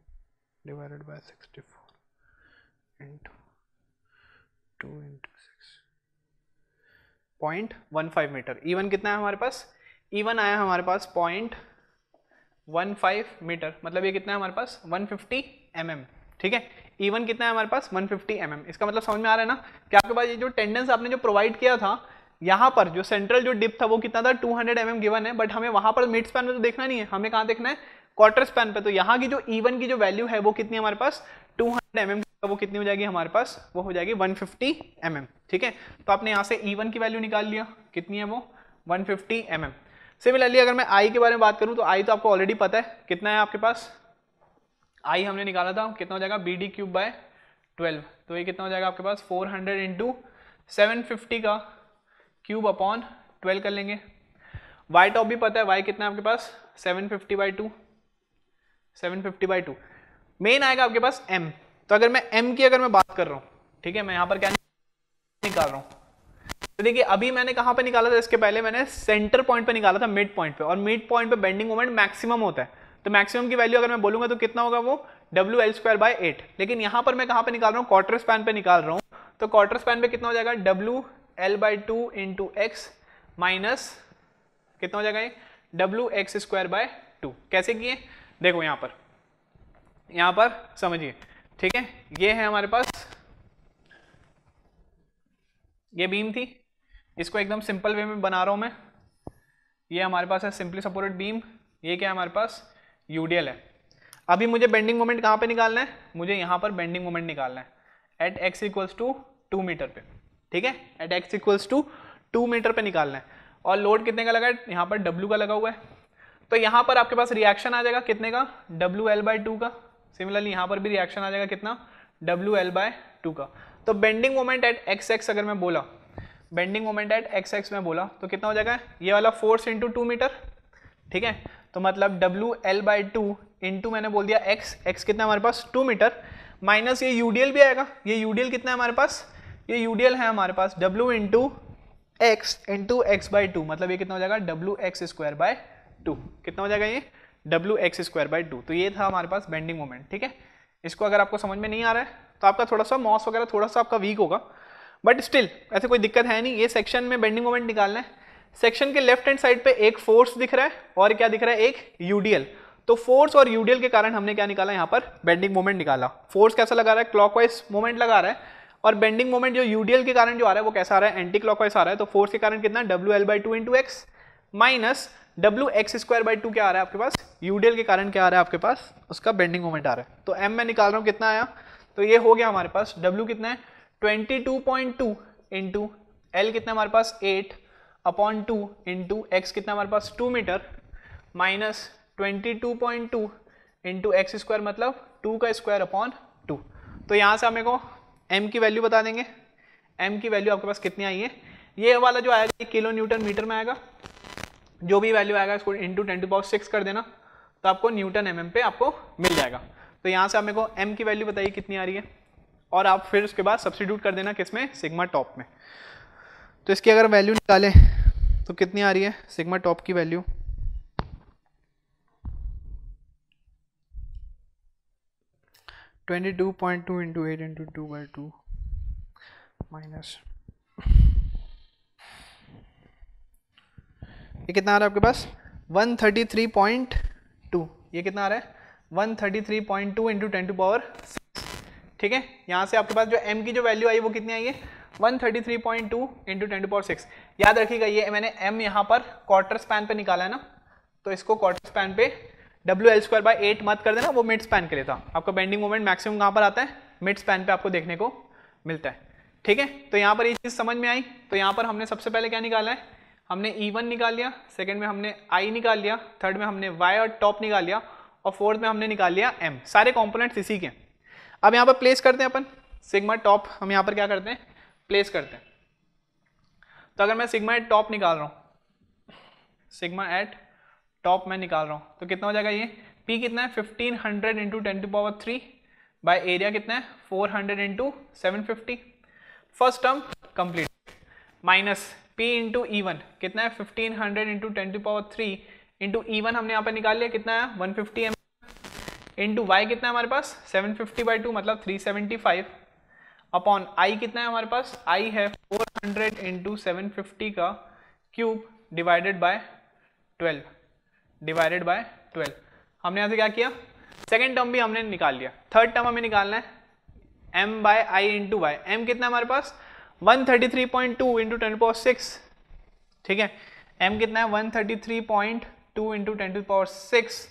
Speaker 1: divided by sixty four into two into point one five meter E one e कितना है हमारे पास ईवन e आया हमारे पास पॉइंट वन फाइव मीटर मतलब ये कितना है हमारे पास वन फिफ्टी एम एम ठीक है ईवन e कितना है हमारे पास वन फिफ्टी एम एम इसका मतलब समझ में आ रहा है ना कि आपके पास ये जो टेंडेंस आपने जो प्रोवाइड किया था यहाँ पर जो सेंट्रल जो डिप था वो कितना था टू हंड्रेड एम गिवन है बट हमें वहाँ पर मिड स्पैन में तो देखना नहीं है हमें कहाँ देखना है क्वार्टर स्पैन पे तो यहाँ की जो ईवन की जो वैल्यू है वो कितनी हमारे पास टू हंड्रेड mm वो कितनी हो जाएगी हमारे पास वो हो जाएगी 150 फिफ्टी mm, ठीक है तो आपने यहाँ से E1 की वैल्यू निकाल लिया कितनी है वो 150 फिफ्टी mm. सिमिलरली अगर मैं I के बारे में बात करूँ तो I तो आपको ऑलरेडी पता है कितना है आपके पास I हमने निकाला था कितना हो जाएगा B D cube by twelve तो ये कितना हो जाएगा आपके पास four hundred into seven fifty का क्यूब अपॉन ट्वेल्व कर लेंगे वाई टॉप भी पता है वाई कितना है आपके पास seven fifty by two seven fifty by two मेन आएगा आपके पास एम तो अगर मैं एम की अगर मैं बात कर रहा हूँ ठीक है मैं यहाँ पर क्या निकाल रहा हूँ तो देखिए अभी मैंने कहाँ पे निकाला था इसके पहले मैंने सेंटर पॉइंट पे निकाला था मिड पॉइंट पे और मिड पॉइंट पे बेंडिंग मोमेंट मैक्सिमम होता है तो मैक्सिमम की वैल्यू अगर मैं बोलूंगा तो कितना होगा वो W L square by eight लेकिन यहाँ पर मैं कहाँ पे निकाल रहा हूँ क्वार्टर स्पैन पे निकाल रहा हूँ तो क्वार्टर स्पैन पे कितना हो जाएगा W L by two into X minus कितना हो जाएगा ये W X square by two कैसे किए देखो यहां पर यहां पर समझिए ठीक है ये है हमारे पास ये बीम थी इसको एकदम सिंपल वे में बना रहा हूं मैं ये हमारे पास है सिंपली सपोर्टेड बीम ये क्या है हमारे पास यूडीएल है अभी मुझे बेंडिंग मोमेंट कहाँ पे निकालना है मुझे यहां पर बेंडिंग मोमेंट निकालना है at X equals to two metre पे ठीक है at X equals to two metre पे निकालना है और लोड कितने का लगा है यहां पर डब्ल्यू का लगा हुआ है तो यहाँ पर आपके पास रिएक्शन आ जाएगा कितने का डब्ल्यू एल बाय टू का सिमिलरली यहाँ पर भी रिएक्शन आ जाएगा कितना डब्ल्यू एल बाय टू का तो bending moment at X X अगर मैं बोला bending moment at X X में बोला तो कितना हो जाएगा ये वाला फोर्स इंटू टू मीटर ठीक है तो मतलब W L by two into मैंने बोल दिया एक्स एक्स कितना हमारे पास टू मीटर माइनस ये यूडीएल भी आएगा ये यूडीएल कितना है हमारे पास ये यूडीएल है हमारे पास W into X into X by two मतलब ये कितना हो जाएगा W X square by two कितना हो जाएगा ये W X square by two तो ये था हमारे पास बेंडिंग मोमेंट ठीक है इसको अगर आपको समझ में नहीं आ रहा है तो आपका थोड़ा सा मॉस वगैरह थोड़ा सा आपका वीक होगा बट स्टिल ऐसे कोई दिक्कत है नहीं ये सेक्शन में बेंडिंग मोमेंट निकालना है सेक्शन के लेफ्ट हैंड साइड पे एक फोर्स दिख रहा है और क्या दिख रहा है एक यूडीएल तो फोर्स और यूडीएल के कारण हमने क्या निकाला यहाँ पर बेंडिंग मोमेंट निकाला फोर्स कैसा लगा रहा है क्लॉकवाइज मोमेंट लगा रहा है और बेंडिंग मोमेंट जो यूडीएल के कारण जो आ रहा है वो कैसा आ रहा है एंटी क्लॉकवाइज आ रहा है तो फोर्स के कारण कितना W L by two into X minus W X square by two क्या आ रहा है आपके पास यूडीएल के कारण क्या आ रहा है आपके पास उसका बेंडिंग मोमेंट आ रहा है तो एम मैं निकाल रहा हूँ कितना आया तो ये हो गया हमारे पास डब्ल्यू कितना है twenty two point two into L कितना हमारे पास eight upon two into X कितना हमारे पास two meter minus twenty two point two into X square मतलब टू का स्क्वायर अपॉन टू तो यहाँ से हमें को एम की वैल्यू बता देंगे एम की वैल्यू आपके पास कितनी आई है ये वाला जो आएगा ये किलो न्यूटन मीटर में आएगा जो भी वैल्यू आएगा इसको into ten to power six कर देना तो आपको न्यूटन एम पे आपको मिल जाएगा तो यहाँ से आप मेरे को एम की वैल्यू बताइए कितनी आ रही है और आप फिर उसके बाद सब्सिट्यूट कर देना किसमें सिग्मा टॉप में तो इसकी अगर वैल्यू निकालें तो कितनी आ रही है सिग्मा टॉप की value twenty two point two into eight into two by two minus ये कितना आ रहा है आपके पास 133.2 ये कितना आ रहा है 133.2 thirty three point two into ten to power ठीक है यहाँ से आपके पास जो m की जो वैल्यू आई वो कितनी आई है 133.2 thirty three point two into ten to power six याद रखिएगा ये मैंने m यहाँ पर क्वार्टर स्पैन पे निकाला है ना तो इसको क्वार्टर स्पैन पे W L square by eight मत कर देना वो मिड स्पैन के लिए था आपका बेंडिंग मोमेंट मैक्सिमम कहाँ पर आता है मिड स्पैन पे आपको देखने को मिलता है ठीक है तो यहाँ पर ये चीज़ समझ में आई तो यहाँ पर हमने सबसे पहले क्या निकाला है हमने ई e वन निकाल लिया सेकेंड में हमने आई निकाल लिया थर्ड में हमने वाई और टॉप निकाल लिया और फोर्थ में हमने निकाल लिया एम सारे कॉम्पोनेंट्स इसी के अब यहाँ पर प्लेस करते हैं अपन सिग्मा टॉप हम यहाँ पर क्या करते हैं प्लेस करते हैं तो अगर मैं सिग्मा एट टॉप निकाल रहा हूँ सिग्मा एट टॉप मैं निकाल रहा हूँ तो कितना हो जाएगा ये पी कितना है fifteen hundred into ten to power three by area कितना है four hundred into seven fifty first term complete minus P into E one कितना है fifteen hundred into ten to power three into E one हमने यहाँ पर निकाल लिया कितना है one fifty M into Y कितना है हमारे पास सेवन फिफ्टी बाई टू मतलब three seventy five upon I कितना है हमारे पास आई है four hundred into seven fifty का cube divided by twelve divided by twelve हमने यहाँ से क्या किया सेकेंड टर्म भी हमने निकाल लिया थर्ड टर्म हमें निकालना है M by I into Y M कितना है हमारे पास one thirty three point two into ten power six ठीक है m कितना है one thirty three point two into ten to power six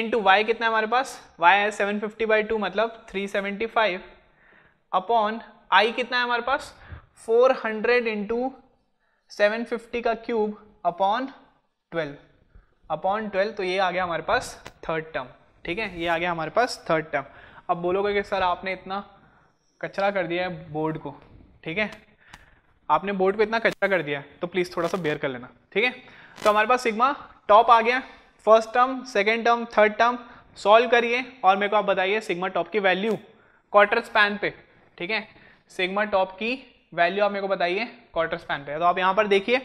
Speaker 1: into Y कितना है हमारे पास y है सेवन फिफ्टी बाई टू मतलब three seventy five upon I कितना है हमारे पास four hundred into seven fifty का cube upon twelve upon twelve तो ये आ गया हमारे पास थर्ड टर्म ठीक है ये आ गया हमारे पास थर्ड टर्म अब बोलोगे कि सर आपने इतना कचरा कर दिया है बोर्ड को ठीक है आपने बोर्ड पे इतना कचरा कर दिया तो प्लीज़ थोड़ा सा बेयर कर लेना ठीक है तो हमारे पास सिग्मा टॉप आ गया first term second term third term solve करिए और मेरे को आप बताइए सिग्मा टॉप की वैल्यू क्वार्टर स्पैन पे ठीक है सिग्मा टॉप की वैल्यू आप मेरे को बताइए क्वार्टर स्पैन पे तो आप यहाँ पर देखिए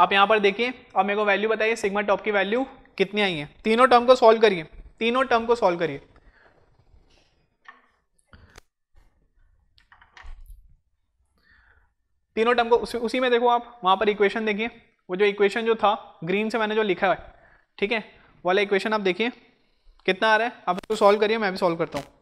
Speaker 1: आप यहाँ पर देखिए और मेरे को वैल्यू बताइए सिग्मा टॉप की वैल्यू कितनी आई है तीनों टर्म को सॉल्व करिए तीनों टर्म को सॉल्व करिए तीनों टर्म को उसी उसी में देखो आप वहाँ पर इक्वेशन देखिए वो जो इक्वेशन जो था ग्रीन से मैंने जो लिखा है ठीक है वाला इक्वेशन आप देखिए कितना आ रहा है आप इसको सॉल्व करिए मैं भी सॉल्व करता हूँ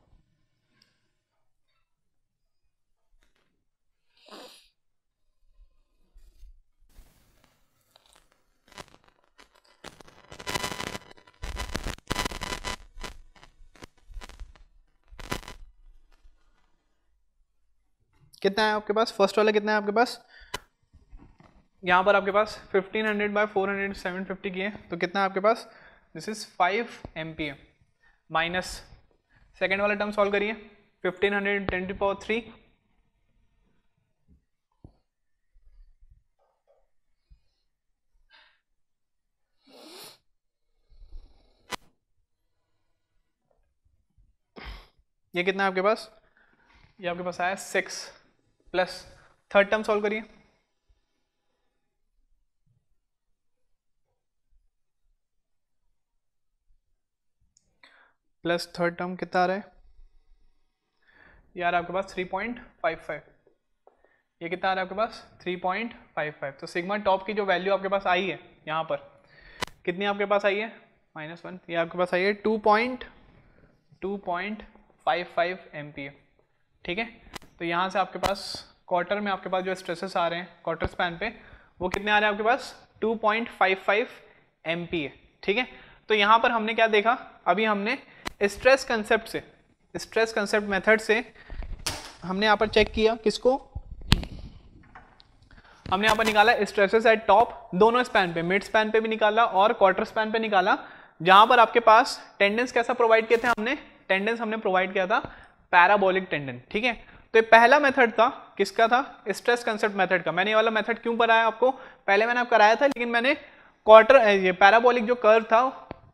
Speaker 1: कितना है आपके पास फर्स्ट वाला कितना है आपके पास यहाँ पर आपके पास 1500 hundred by four hundred seven fifty की है तो कितना है आपके पास this is five M P minus second वाला टर्म सॉल्व करिए fifteen hundred twenty power three ये कितना है आपके पास ये आपके पास आया six plus third term solve करिए प्लस थर्ड टर्म कितना आ रहा है यार आपके पास 3.55 ये कितना आ रहा है आपके पास 3.55 तो सिग्मा टॉप की जो वैल्यू आपके पास आई है यहाँ पर कितनी आपके पास आई है माइनस वन ये आपके पास आई है two point two point five five M P ठीक है तो यहाँ से आपके पास क्वार्टर में आपके पास जो स्ट्रेसेस आ रहे हैं क्वार्टर स्पैन पे वो कितने आ रहे हैं आपके पास 2.55 पॉइंट है ठीक है तो यहाँ पर हमने क्या देखा अभी हमने स्ट्रेस कंसेप्ट से स्ट्रेस कंसेप्ट मेथड से हमने यहाँ पर चेक किया किसको हमने यहाँ पर निकाला स्ट्रेसेस एट टॉप दोनों स्पैन पे मिड स्पैन पे भी निकाला और क्वार्टर स्पैन पे निकाला जहाँ पर आपके पास टेंडेंस कैसा प्रोवाइड किए थे हमने टेंडेंस हमने प्रोवाइड किया था पैराबोलिक टेंडन ठीक है तो ये पहला मेथड था किसका था स्ट्रेस कंसेप्ट मेथड का मैंने ये वाला मेथड क्यों बनाया आपको पहले मैंने आपको कराया था लेकिन मैंने क्वार्टर ये पैराबोलिक जो कर्व था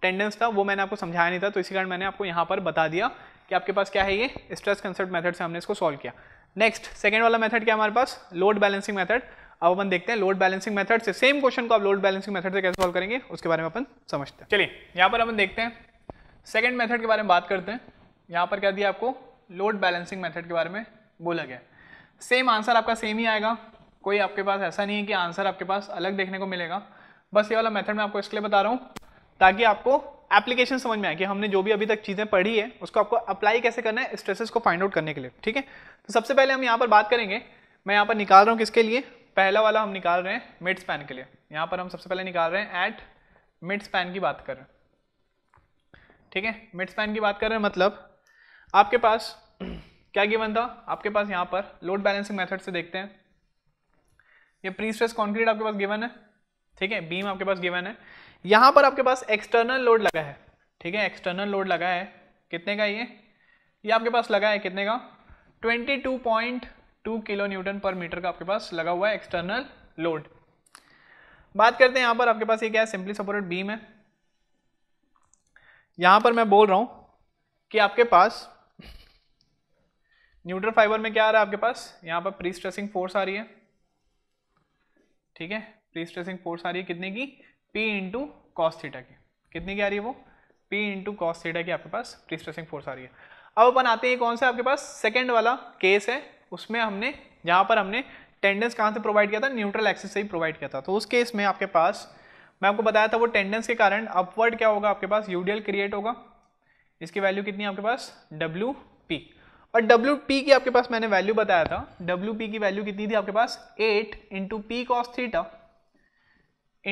Speaker 1: टेंडेंस था वो मैंने आपको समझाया नहीं था तो इसी कारण मैंने आपको यहाँ पर बता दिया कि आपके पास क्या है ये स्ट्रेस कंसेप्ट मेथड से हमने इसको सॉल्व किया नेक्स्ट सेकेंड वाला मेथड क्या हमारे पास लोड बैलेंसिंग मैथड अब अपन देखते हैं लोड बैलेंसिंग मेथड से सेम क्वेश्चन को आप लोड बैलेंसिंग मेथड से कैसे सॉल्व करेंगे उसके बारे में अपन समझते हैं चलिए यहाँ पर अपन देखते हैं सेकेंड मेथड के बारे में बात करते हैं यहाँ पर क्या दिया आपको लोड बैलेंसिंग मेथड के बारे में बोला गया सेम आंसर आपका सेम ही आएगा कोई आपके पास ऐसा नहीं है कि आंसर आपके पास अलग देखने को मिलेगा बस ये वाला मेथड मैं आपको इसलिए बता रहा हूँ ताकि आपको एप्लीकेशन समझ में आए कि हमने जो भी अभी तक चीज़ें पढ़ी है उसको आपको अप्लाई कैसे करना है स्ट्रेसेस को फाइंड आउट करने के लिए ठीक है तो सबसे पहले हम यहाँ पर बात करेंगे मैं यहाँ पर निकाल रहा हूँ किसके लिए पहला वाला हम निकाल रहे हैं मिड स्पैन के लिए यहाँ पर हम सबसे पहले निकाल रहे हैं एट मिड स्पैन की बात कर रहे हैं ठीक है मिड स्पैन की बात कर रहे हैं मतलब आपके पास क्या गिवन था आपके पास यहाँ पर लोड बैलेंसिंग मेथड से देखते हैं ये प्री स्ट्रेस कॉन्क्रीट आपके पास गिवन है ठीक है बीम आपके पास गिवन है यहाँ पर आपके पास एक्सटर्नल लोड लगा है ठीक है एक्सटर्नल लोड लगा है कितने का ये ये आपके पास लगा है कितने का 22.2 किलो न्यूटन पर मीटर का आपके पास लगा हुआ है एक्सटर्नल लोड बात करते हैं यहाँ पर आपके पास ये क्या है सिंपली सपोर्टेड बीम है यहाँ पर मैं बोल रहा हूँ कि आपके पास न्यूट्रल फाइबर में क्या आ रहा है आपके पास यहाँ पर प्री स्ट्रेसिंग फोर्स आ रही है ठीक है प्री स्ट्रेसिंग फोर्स आ रही है कितने की पी इंटू कॉस थीटा की कितने की आ रही है वो पी इंटू कॉस थीटा की आपके पास प्री स्ट्रेसिंग फोर्स आ रही है अब अपन आते हैं कौन सा आपके पास सेकेंड वाला केस है उसमें हमने यहाँ पर हमने टेंडेंस कहाँ से प्रोवाइड किया था न्यूट्रल एक्सिस से ही प्रोवाइड किया था तो उस केस में आपके पास मैं आपको बताया था वो टेंडेंस के कारण अपवर्ड क्या होगा आपके पास यूडीएल क्रिएट होगा इसकी वैल्यू कितनी है आपके पास डब्ल्यू और डब्ल्यू पी की आपके पास मैंने वैल्यू बताया था डब्ल्यू पी की वैल्यू कितनी थी आपके पास eight into P cos theta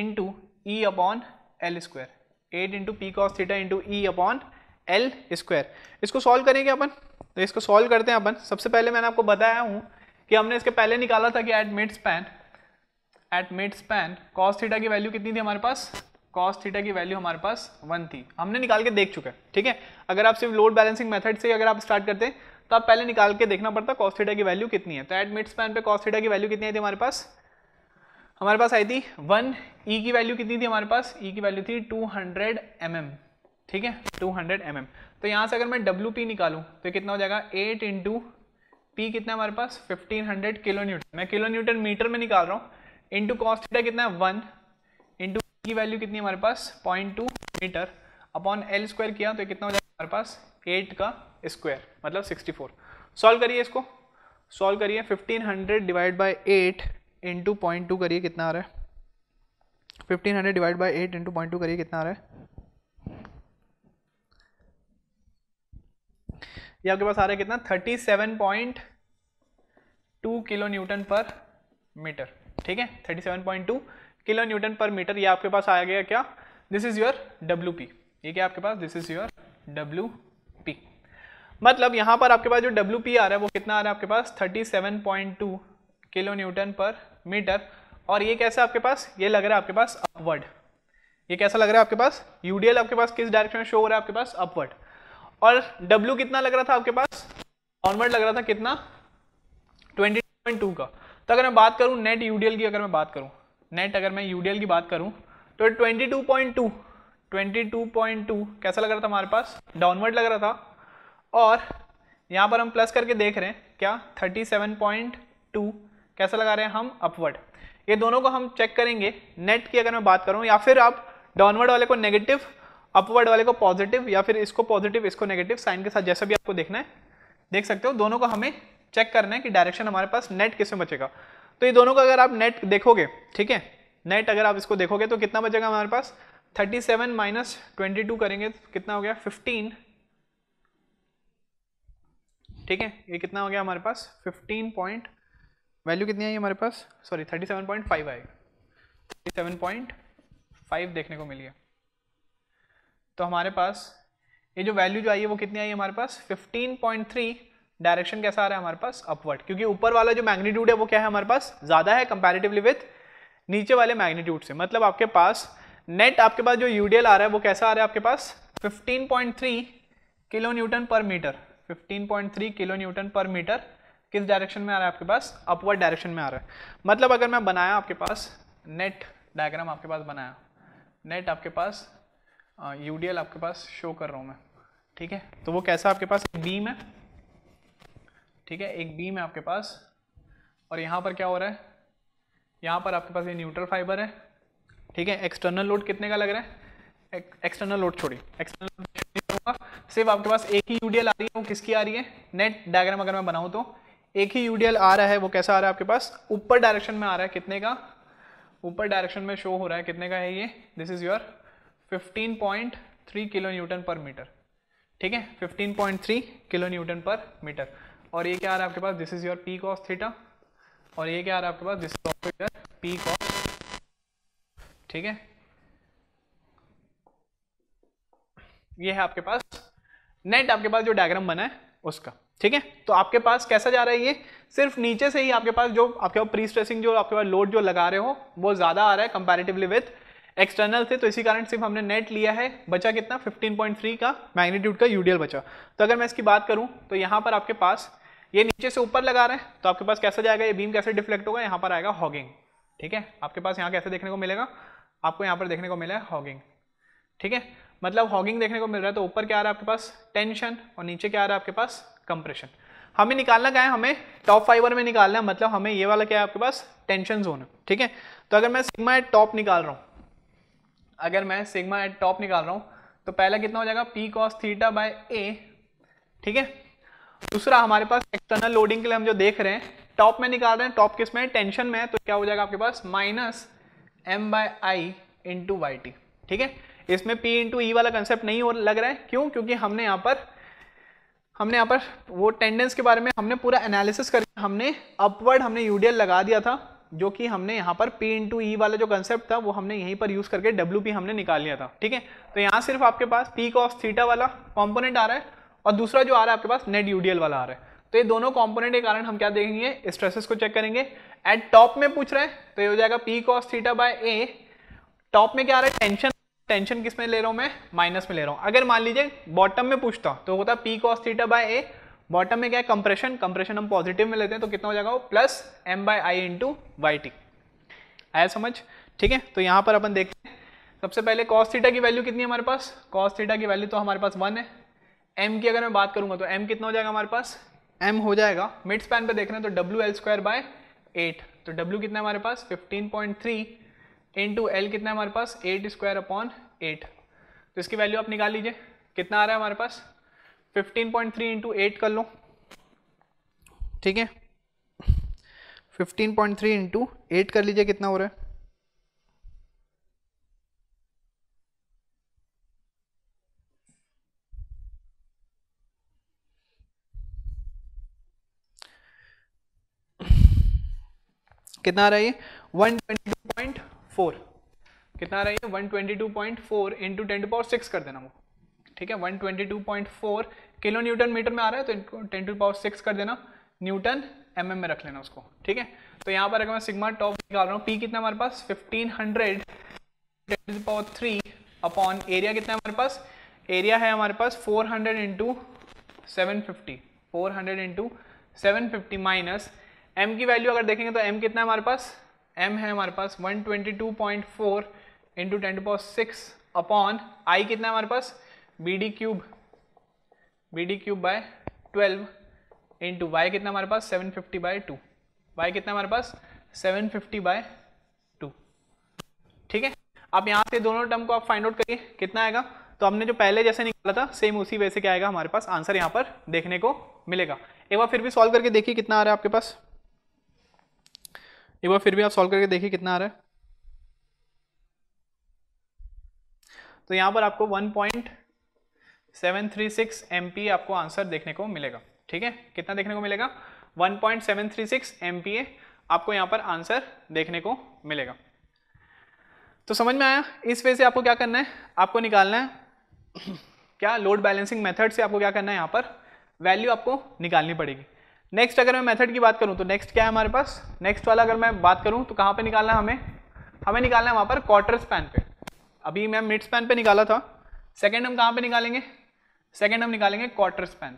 Speaker 1: into E upon L square eight into P cos theta into E upon L square इसको सॉल्व करेंगे अपन तो इसको सॉल्व करते हैं अपन सबसे पहले मैंने आपको बताया हूँ कि हमने इसके पहले निकाला था कि at mid span at mid span cos theta की वैल्यू कितनी थी हमारे पास कॉस थीटा की वैल्यू हमारे पास वन थी हमने निकाल के देख चुका है ठीक है अगर आप सिर्फ लोड बैलेंसिंग मेथड से अगर आप स्टार्ट करते हैं तो आप पहले निकाल के देखना पड़ता कॉस थीटा की वैल्यू कितनी है तो एट मिड स्पैन पे कॉस थीटा की वैल्यू कितनी आई थी हमारे पास हमारे पास आई थी वन ई e की वैल्यू कितनी थी हमारे पास ई e की वैल्यू थी टू हंड्रेड एम एम ठीक है टू हंड्रेड एम एम तो यहाँ से अगर मैं डब्ल्यू पी निकालूँ तो कितना हो जाएगा एट इंटू पी कितना हमारे पास फिफ्टीन हंड्रेड किलो न्यूटन मैं किलो न्यूटन मीटर में निकाल रहा हूँ इंटू कॉस थीटा कितना है वन इंटू की वैल्यू कितनी हमारे पास point two metre upon L square किया तो कितना हो जाएगा हमारे पास एट का स्क्वायर मतलब सिक्सटी फोर सॉल्व करिए इसको सॉल्व करिए fifteen hundred divide by eight into point two करिए कितना आ रहा है fifteen hundred divide by eight into point two करिए कितना आ रहा है ये आपके पास आ रहा है कितना thirty seven point two kilo newton per metre ठीक है thirty seven point two kilo newton per metre ये आपके पास आया गया क्या this is your W P ये क्या आपके पास दिस इज योर डब्ल्यू मतलब यहाँ पर आपके पास जो डब्ल्यू पी आ रहा है वो कितना आ रहा है आपके पास 37.2 किलो न्यूटन पर मीटर और ये कैसा आपके पास ये लग रहा है आपके पास अपवर्ड ये कैसा लग रहा है आपके पास यूडीएल आपके पास किस डायरेक्शन में शो हो रहा है आपके पास अपवर्ड और डब्ल्यू कितना लग रहा था आपके पास डाउनवर्ड लग रहा था कितना टू का तो अगर मैं बात करूँ नेट यूडीएल की अगर मैं बात करूँ नेट अगर मैं यूडीएल की बात करूँ तो पॉइंट 22.2 कैसा लग रहा था हमारे पास डाउनवर्ड लग रहा था और यहाँ पर हम प्लस करके देख रहे हैं क्या 37.2 कैसा लगा रहे हैं हम अपवर्ड ये दोनों को हम चेक करेंगे नेट की अगर मैं बात करूँ या फिर आप डाउनवर्ड वाले को नेगेटिव अपवर्ड वाले को पॉजिटिव या फिर इसको पॉजिटिव इसको नेगेटिव साइन के साथ जैसा भी आपको देखना है देख सकते हो दोनों को हमें चेक करना है कि डायरेक्शन हमारे पास नेट किस में बचेगा तो ये दोनों को अगर आप नेट देखोगे ठीक है नेट अगर आप इसको देखोगे तो कितना बचेगा हमारे पास 37 सेवन माइनस ट्वेंटी करेंगे तो कितना हो गया ठीक है ये कितना हो गया हमारे पास फिफ्टीन पॉइंट वैल्यू कितनी आई हमारे पास sorry thirty seven point five आई थर्टी सेवन पॉइंट फाइव देखने को मिली है तो हमारे पास ये जो वैल्यू जो आई है वो कितनी आई है हमारे पास फिफ्टीन पॉइंट थ्री डायरेक्शन कैसा आ रहा है हमारे पास अपवर्ड क्योंकि ऊपर वाला जो मैग्नीट्यूड है वो क्या है हमारे पास ज़्यादा है कंपेरेटिवली विथ नीचे वाले मैग्नीट्यूड से मतलब आपके पास नेट आपके पास जो यूडीएल आ रहा है वो कैसा आ रहा है आपके पास 15.3 kilo newton per metre 15.3 kilo newton per metre किस डायरेक्शन में आ रहा है आपके पास अपवर्ड डायरेक्शन में आ रहा है मतलब अगर मैं बनाया आपके पास नेट डायग्राम आपके पास बनाया नेट आपके पास यू एल आपके पास शो कर रहा हूँ मैं ठीक है तो वो कैसा आपके पास एक बीम है ठीक है एक बीम है आपके पास और यहाँ पर क्या हो रहा है यहाँ पर आपके पास ये न्यूट्रल फाइबर है ठीक है एक्सटर्नल लोड कितने का लग रहा है एक्सटर्नल लोड छोड़िए एक्सटर्नल होगा सिर्फ आपके पास एक ही यूडीएल आ रही है वो किसकी आ रही है नेट डायग्राम अगर मैं बनाऊँ तो एक ही यूडीएल आ रहा है वो कैसा आ रहा है आपके पास ऊपर डायरेक्शन में आ रहा है कितने का ऊपर डायरेक्शन में शो हो रहा है कितने का है ये this is your 15.3 kilo newton per metre ठीक है 15.3 किलो न्यूटन पर मीटर और ये क्या आ रहा है आपके पास this is your P cos theta और ये क्या आ रहा है आपके पास this is of your P cos ठीक है ये है आपके पास नेट आपके पास जो डायग्राम बना है उसका ठीक है तो आपके पास कैसा जा रहा है ये सिर्फ नीचे से ही आपके पास जो आपके पास प्री स्ट्रेसिंग जो आपके पास लोड जो लगा रहे हो वो ज़्यादा आ रहा है कंपेरेटिवली विथ एक्सटर्नल से तो इसी कारण सिर्फ हमने नेट लिया है बचा कितना 15.3 का मैग्नीट्यूड का यूडियल बचा तो अगर मैं इसकी बात करूं तो यहाँ पर आपके पास ये नीचे से ऊपर लगा रहा है तो आपके पास कैसा जाएगा ये बीम कैसे डिफ्लेक्ट होगा यहाँ पर आएगा हॉगिंग ठीक है आपके पास यहाँ कैसे देखने को मिलेगा आपको यहाँ पर देखने को मिला है हॉगिंग ठीक है मतलब हॉगिंग देखने को मिल रहा है तो ऊपर क्या आ रहा है आपके पास टेंशन और नीचे क्या आ रहा है आपके पास कंप्रेशन हमें निकालना क्या है हमें टॉप फाइबर में निकालना है मतलब हमें ये वाला क्या है आपके पास टेंशन जोन है ठीक है तो अगर मैं सिग्मा एट टॉप निकाल रहा हूँ अगर मैं सिग्मा एट टॉप निकाल रहा हूँ तो पहला कितना हो जाएगा P cos theta by A ठीक है दूसरा हमारे पास एक्सटर्नल लोडिंग के लिए हम जो देख रहे हैं टॉप में निकाल रहे हैं टॉप किस में टेंशन में है तो क्या हो जाएगा आपके पास minus M by I into Y T ठीक है इसमें P इंटू ई e वाला कंसेप्ट नहीं हो लग रहा है क्यों क्योंकि हमने यहाँ पर हमने यहाँ पर वो टेंडेंस के बारे में हमने पूरा एनालिसिस कर हमने अपवर्ड हमने यूडीएल लगा दिया था जो कि हमने यहाँ पर P इंटू ई e वाला जो कंसेप्ट था वो हमने यहीं पर यूज़ करके पी हमने निकाल लिया था ठीक है तो यहाँ सिर्फ आपके पास पी कॉस थीटा वाला कॉम्पोनेंट आ रहा है और दूसरा जो आ रहा है आपके पास नेट यूडीएल वाला आ रहा है तो ये दोनों कॉम्पोनेंट के कारण हम क्या देखेंगे स्ट्रेसेस को चेक करेंगे एट टॉप में पूछ रहे हैं तो ये हो जाएगा P cos theta by A top में क्या आ रहा है टेंशन टेंशन किस में ले रहा हूँ मैं माइनस में ले रहा हूँ अगर मान लीजिए बॉटम में पूछता तो होता P cos theta by A bottom में क्या है कंप्रेशन कंप्रेशन हम पॉजिटिव में लेते हैं तो कितना हो जाएगा वो plus M by I into Y T आया समझ ठीक है तो यहाँ पर अपन देखते हैं सबसे पहले कॉस थीटा की वैल्यू कितनी है हमारे पास कॉस थीटा की वैल्यू तो हमारे पास वन है एम की अगर मैं बात करूंगा तो एम कितना हो जाएगा हमारे पास एम हो जाएगा मिड स्पैन पर देख रहे हैं तो W L square by eight तो डब्ल्यू कितना है हमारे पास fifteen point three into L कितना है हमारे पास एट स्क्वायर अपॉन एट तो इसकी वैल्यू आप निकाल लीजिए कितना आ रहा है हमारे पास fifteen point three into eight कर लो ठीक है fifteen point three into eight कर लीजिए कितना हो रहा है कितना आ रहा है ये वन ट्वेंटी फोर कितना आ रहा है one twenty two point four into ten to power six कर देना वो ठीक है one twenty two point four kilo newton metre में आ रहा है तो टेन टू पावर सिक्स कर देना न्यूटन एम mm में रख लेना उसको ठीक है तो यहाँ पर अगर मैं सिग्मा टॉप निकाल रहा हूँ पी कितना हमारे पास fifteen hundred ten to power three upon area कितना हमारे पास एरिया है हमारे पास four hundred into seven fifty four hundred into seven fifty minus M की वैल्यू अगर देखेंगे तो एम कितना है हमारे पास एम है हमारे पास 122.4 twenty two point four into ten two power six upon I कितना है हमारे पास B D cube B D cube by twelve into Y कितना हमारे पास 750 फिफ्टी बाय टू वाई कितना हमारे पास 750 फिफ्टी बाय टू ठीक है अब यहाँ से दोनों टर्म को आप फाइंड आउट करिए कितना आएगा तो हमने जो पहले जैसे निकाला था सेम उसी वैसे क्या आएगा हमारे पास आंसर यहाँ पर देखने को मिलेगा एक बार फिर भी सॉल्व करके देखिए कितना आ रहा है आपके पास एक बार फिर भी आप सॉल्व करके देखिए कितना आ रहा है तो यहाँ पर आपको 1.736 पॉइंट आपको आंसर देखने को मिलेगा ठीक है कितना देखने को मिलेगा 1.736 पॉइंट आपको यहाँ पर आंसर देखने को मिलेगा तो समझ में आया इस वे से आपको क्या करना है आपको निकालना है (clears throat) क्या लोड बैलेंसिंग मेथड से आपको क्या करना है यहाँ पर वैल्यू आपको निकालनी पड़ेगी नेक्स्ट अगर मैं मेथड की बात करूं तो नेक्स्ट क्या है हमारे पास नेक्स्ट वाला अगर मैं बात करूं तो कहाँ पे निकालना है हमें हमें निकालना है वहाँ पर क्वार्टर स्पैन पे अभी मैं मिड स्पैन पे निकाला था सेकेंड हम कहाँ पे निकालेंगे सेकेंड हम निकालेंगे क्वार्टर स्पैन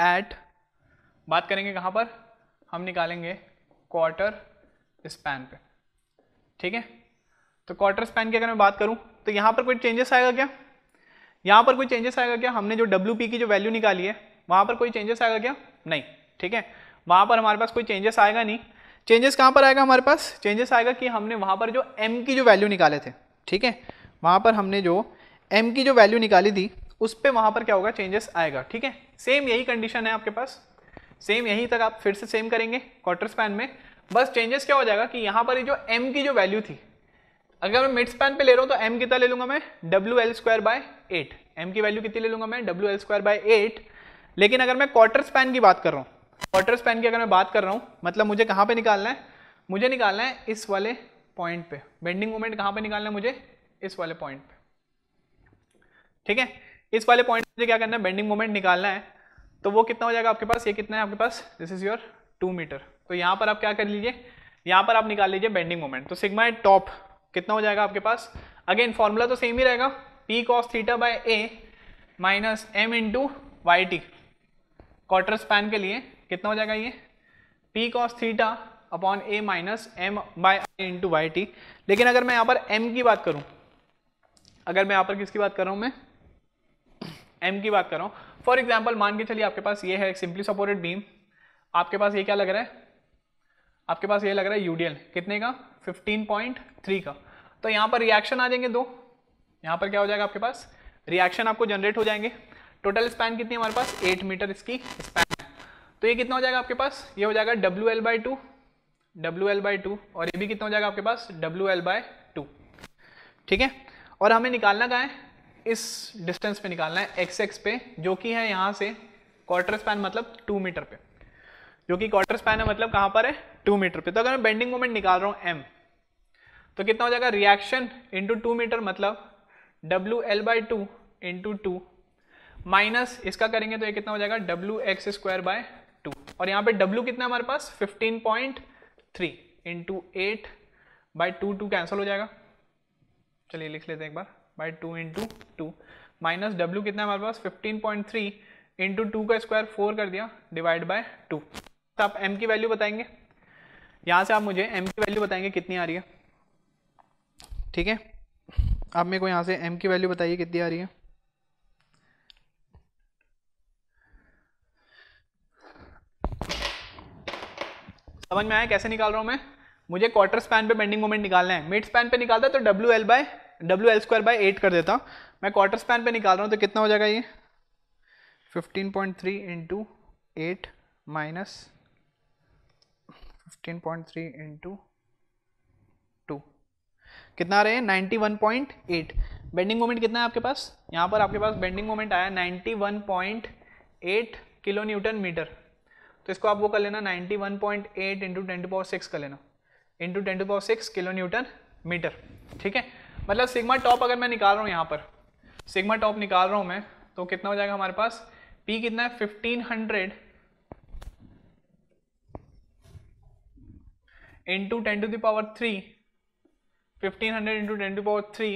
Speaker 1: पर एट बात करेंगे कहाँ पर हम निकालेंगे क्वार्टर स्पैन पे ठीक है तो क्वार्टर स्पैन की अगर मैं बात करूँ तो यहाँ पर कोई चेंजेस आएगा क्या यहाँ पर कोई चेंजेस आएगा क्या हमने जो डब्ल्यू की जो वैल्यू निकाली है वहाँ पर कोई चेंजेस आएगा क्या नहीं ठीक है वहाँ पर हमारे पास कोई चेंजेस आएगा नहीं चेंजेस कहाँ पर आएगा हमारे पास चेंजेस आएगा कि हमने वहाँ पर जो एम की जो वैल्यू निकाले थे ठीक है वहाँ पर हमने जो एम की जो वैल्यू निकाली थी उस पर वहाँ पर क्या होगा चेंजेस आएगा ठीक है सेम यही कंडीशन है आपके पास सेम यहीं तक आप फिर से सेम करेंगे क्वार्टर स्पैन में बस चेंजेस क्या हो जाएगा कि यहाँ पर जो एम की जो वैल्यू थी अगर मैं मिड स्पैन पे ले रहा हूँ तो एम कितना ले लूंगा मैं W L square by eight M की वैल्यू कितनी ले लूंगा मैं W L square by eight लेकिन अगर मैं क्वार्टर स्पैन की बात कर रहा हूँ क्वार्टर स्पैन की अगर मैं बात कर रहा हूँ मतलब मुझे कहाँ पे निकालना है मुझे निकालना है इस वाले पॉइंट पे बेंडिंग मोमेंट कहाँ पे निकालना है मुझे इस वाले पॉइंट पे ठीक है इस वाले पॉइंट मुझे क्या करना है बेंडिंग मोमेंट निकालना है तो वो कितना हो जाएगा आपके पास ये कितना है आपके पास this is your two metre तो यहाँ पर आप क्या कर लीजिए यहाँ पर आप निकाल लीजिए बेंडिंग मोमेंट तो सिग्मा एट टॉप कितना हो जाएगा आपके पास अगेन फॉर्मूला तो सेम ही रहेगा P cos theta by A minus M into Y T quarter span के लिए कितना हो जाएगा ये P cos theta upon A minus M by I into Y T लेकिन अगर मैं यहाँ पर एम की बात करूँ अगर मैं यहाँ पर किसकी बात कर रहा हूँ मैं एम की बात कर रहा हूँ फॉर एग्जाम्पल मान के चलिए आपके पास ये है सिंपली सपोर्टेड बीम आपके पास ये क्या लग रहा है आपके पास ये लग रहा है यूडीएल कितने का 15.3 का तो यहाँ पर रिएक्शन आ जाएंगे दो यहाँ पर क्या हो जाएगा आपके पास रिएक्शन आपको जनरेट हो जाएंगे टोटल स्पैन कितनी हमारे पास एट मीटर इसकी स्पैन तो ये कितना हो जाएगा आपके पास ये हो जाएगा W L by two W L by two और ये भी कितना हो जाएगा आपके पास डब्ल्यू एल बाई टू ठीक है और हमें निकालना कहाँ है इस डिस्टेंस पे निकालना है एक्स एक्स पे जो कि है यहाँ से क्वार्टर स्पैन मतलब टू मीटर पे जो कि क्वार्टर स्पैन है मतलब कहाँ पर है टू मीटर पे तो अगर मैं बेंडिंग मोमेंट निकाल रहा हूँ एम तो कितना हो जाएगा रिएक्शन इंटू टू मीटर मतलब W L by two into two minus इसका करेंगे तो ये कितना हो जाएगा W X square by two और यहाँ पे डब्ल्यू कितना हमारे पास fifteen point three into eight by two two cancel हो जाएगा चलिए लिख लेते हैं एक बार by two into two minus W कितना हमारे पास fifteen point three into two का स्क्वायर फोर कर दिया डिवाइड बाय टू तो आप एम की वैल्यू बताएंगे यहाँ से आप मुझे एम की वैल्यू बताएंगे कितनी आ रही है ठीक है आप मेरे को यहाँ से एम की वैल्यू बताइए कितनी आ रही है समझ में आया कैसे निकाल रहा हूँ मैं मुझे क्वार्टर स्पैन पे बेंडिंग मोमेंट निकालना है मिड स्पैन पे निकालता है तो W L by W L square by eight कर देता हूँ मैं क्वार्टर स्पैन पे निकाल रहा हूँ तो कितना हो जाएगा ये fifteen point three into eight minus fifteen point three into two कितना आ रहे हैं ninety one point eight bending moment कितना है आपके पास यहाँ पर आपके पास बेंडिंग मोमेंट आया ninety one point eight kilo newton metre तो इसको आप वो कर लेना 91.8 one point eight into ten to power six कर लेना into ten to power six kilo newton metre ठीक है मतलब सिग्मा टॉप अगर मैं निकाल रहा हूँ यहाँ पर सिग्मा टॉप निकाल रहा हूँ मैं तो कितना हो जाएगा हमारे पास पी कितना है fifteen hundred into ten to the power three fifteen hundred into ten to power three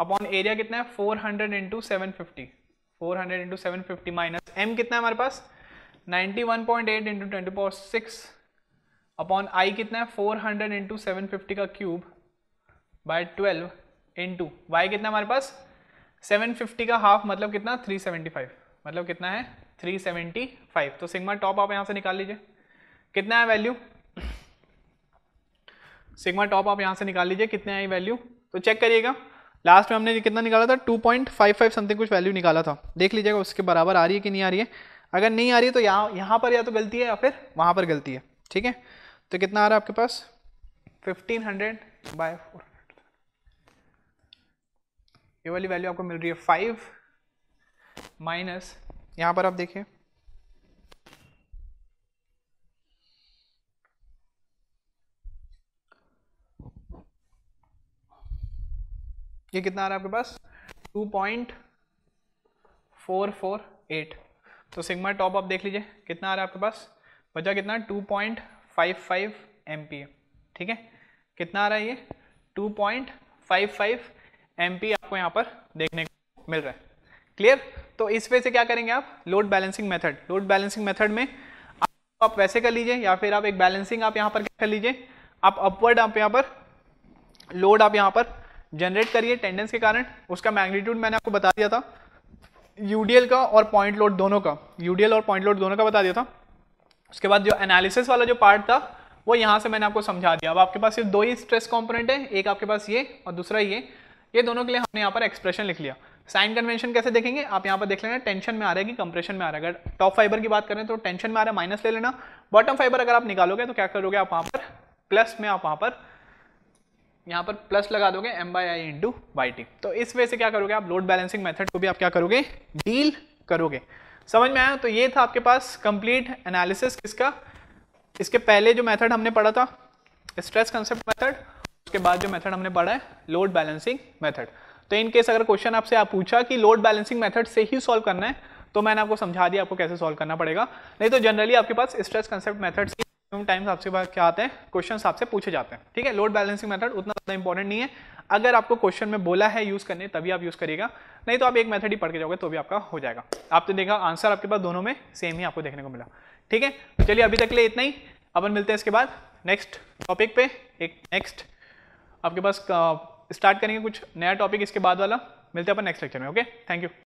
Speaker 1: upon area कितना है four hundred into seven fifty four hundred into seven fifty minus M कितना है हमारे पास 91.8 into twenty power six upon I कितना है four hundred into seven fifty का cube by twelve into Y कितना हमारे पास सेवन फिफ्टी का हाफ मतलब कितना थ्री फाइव मतलब कितना है थ्री फाइव तो सिग्मा टॉप आप यहाँ से निकाल लीजिए कितना है वैल्यू सिग्मा टॉप आप यहाँ से निकाल लीजिए कितने आई वैल्यू तो चेक करिएगा लास्ट में हमने कितना निकाला था 2.55 समथिंग कुछ वैल्यू निकाला था देख लीजिएगा उसके बराबर आ रही है कि नहीं आ रही है अगर नहीं आ रही तो यहाँ यहाँ पर या तो गलती है या फिर वहाँ पर गलती है ठीक है तो कितना आ रहा है आपके पास फिफ्टीन हंड्रेड बाय फोर ये वाली वैल्यू आपको मिल रही है फाइव माइनस यहाँ पर आप देखिए ये कितना आ रहा है आपके पास two point four four eight तो सिग्मा टॉप आप देख लीजिए कितना आ रहा है आपके पास बचा कितना two point five five M P ठीक है कितना आ रहा है ये two point five five M P आपको यहाँ पर देखने को मिल रहा है क्लियर तो इस वे से क्या करेंगे आप load balancing method load balancing method में आप, आप वैसे कर लीजिए या फिर आप एक बैलेंसिंग आप यहाँ पर क्या कर लीजिए आप अपवर्ड आप यहाँ पर लोड आप यहाँ पर जनरेट करिए टेंडेंस के कारण उसका मैग्नीट्यूड मैंने आपको बता दिया था यूडीएल का और पॉइंट लोड दोनों का यूडीएल और पॉइंट लोड दोनों का बता दिया था उसके बाद जो एनालिसिस वाला जो पार्ट था वो यहाँ से मैंने आपको समझा दिया अब आपके पास सिर्फ दो ही स्ट्रेस कॉम्पोनेंट है एक आपके पास ये और दूसरा ये ये दोनों के लिए हमने यहाँ पर एक्सप्रेशन लिख लिया साइन कन्वेंशन कैसे देखेंगे आप यहाँ पर देख लेना टेंशन में आ रहा है कि कंप्रेशन में आ रहा है अगर टॉप फाइबर की बात करें तो टेंशन में आ रहा है माइनस ले लेना बॉटम फाइबर अगर आप निकालोगे तो क्या करोगे आप वहाँ पर प्लस में आप वहाँ पर यहाँ पर प्लस लगा दोगे M by I into Y T तो इस वे से क्या करोगे आप लोड बैलेंसिंग मेथड को भी आप क्या करोगे डील करोगे समझ में आया तो ये था आपके पास कंप्लीट एनालिसिस किसका इसके पहले जो मेथड हमने पढ़ा था स्ट्रेस कंसेप्ट मेथड उसके बाद जो मेथड हमने पढ़ा है लोड बैलेंसिंग मेथड तो इन केस अगर क्वेश्चन आपसे आप पूछा कि लोड बैलेंसिंग मेथड से ही सॉल्व करना है तो मैंने आपको समझा दिया आपको कैसे सॉल्व करना पड़ेगा नहीं तो जनरली आपके पास स्ट्रेस कंसेप्ट मेथड टाइम्स आपसे बात क्या आते हैं क्वेश्चन आपसे पूछे जाते हैं ठीक है लोड बैलेंसिंग मेथड उतना ज़्यादा इंपॉर्टेंट नहीं है अगर आपको क्वेश्चन में बोला है यूज़ करने तभी आप यूज़ करिएगा नहीं तो आप एक मेथड ही पढ़ के जाओगे तो भी आपका हो जाएगा आपने देखा आंसर आपके पास दोनों में सेम ही आपको देखने को मिला ठीक है तो चलिए अभी तक के लिए इतना ही अपन मिलते हैं इसके बाद नेक्स्ट टॉपिक पे एक नेक्स्ट आपके पास स्टार्ट करेंगे कुछ नया टॉपिक इसके बाद वाला मिलते हैं अपन नेक्स्ट लेक्चर में ओके थैंक यू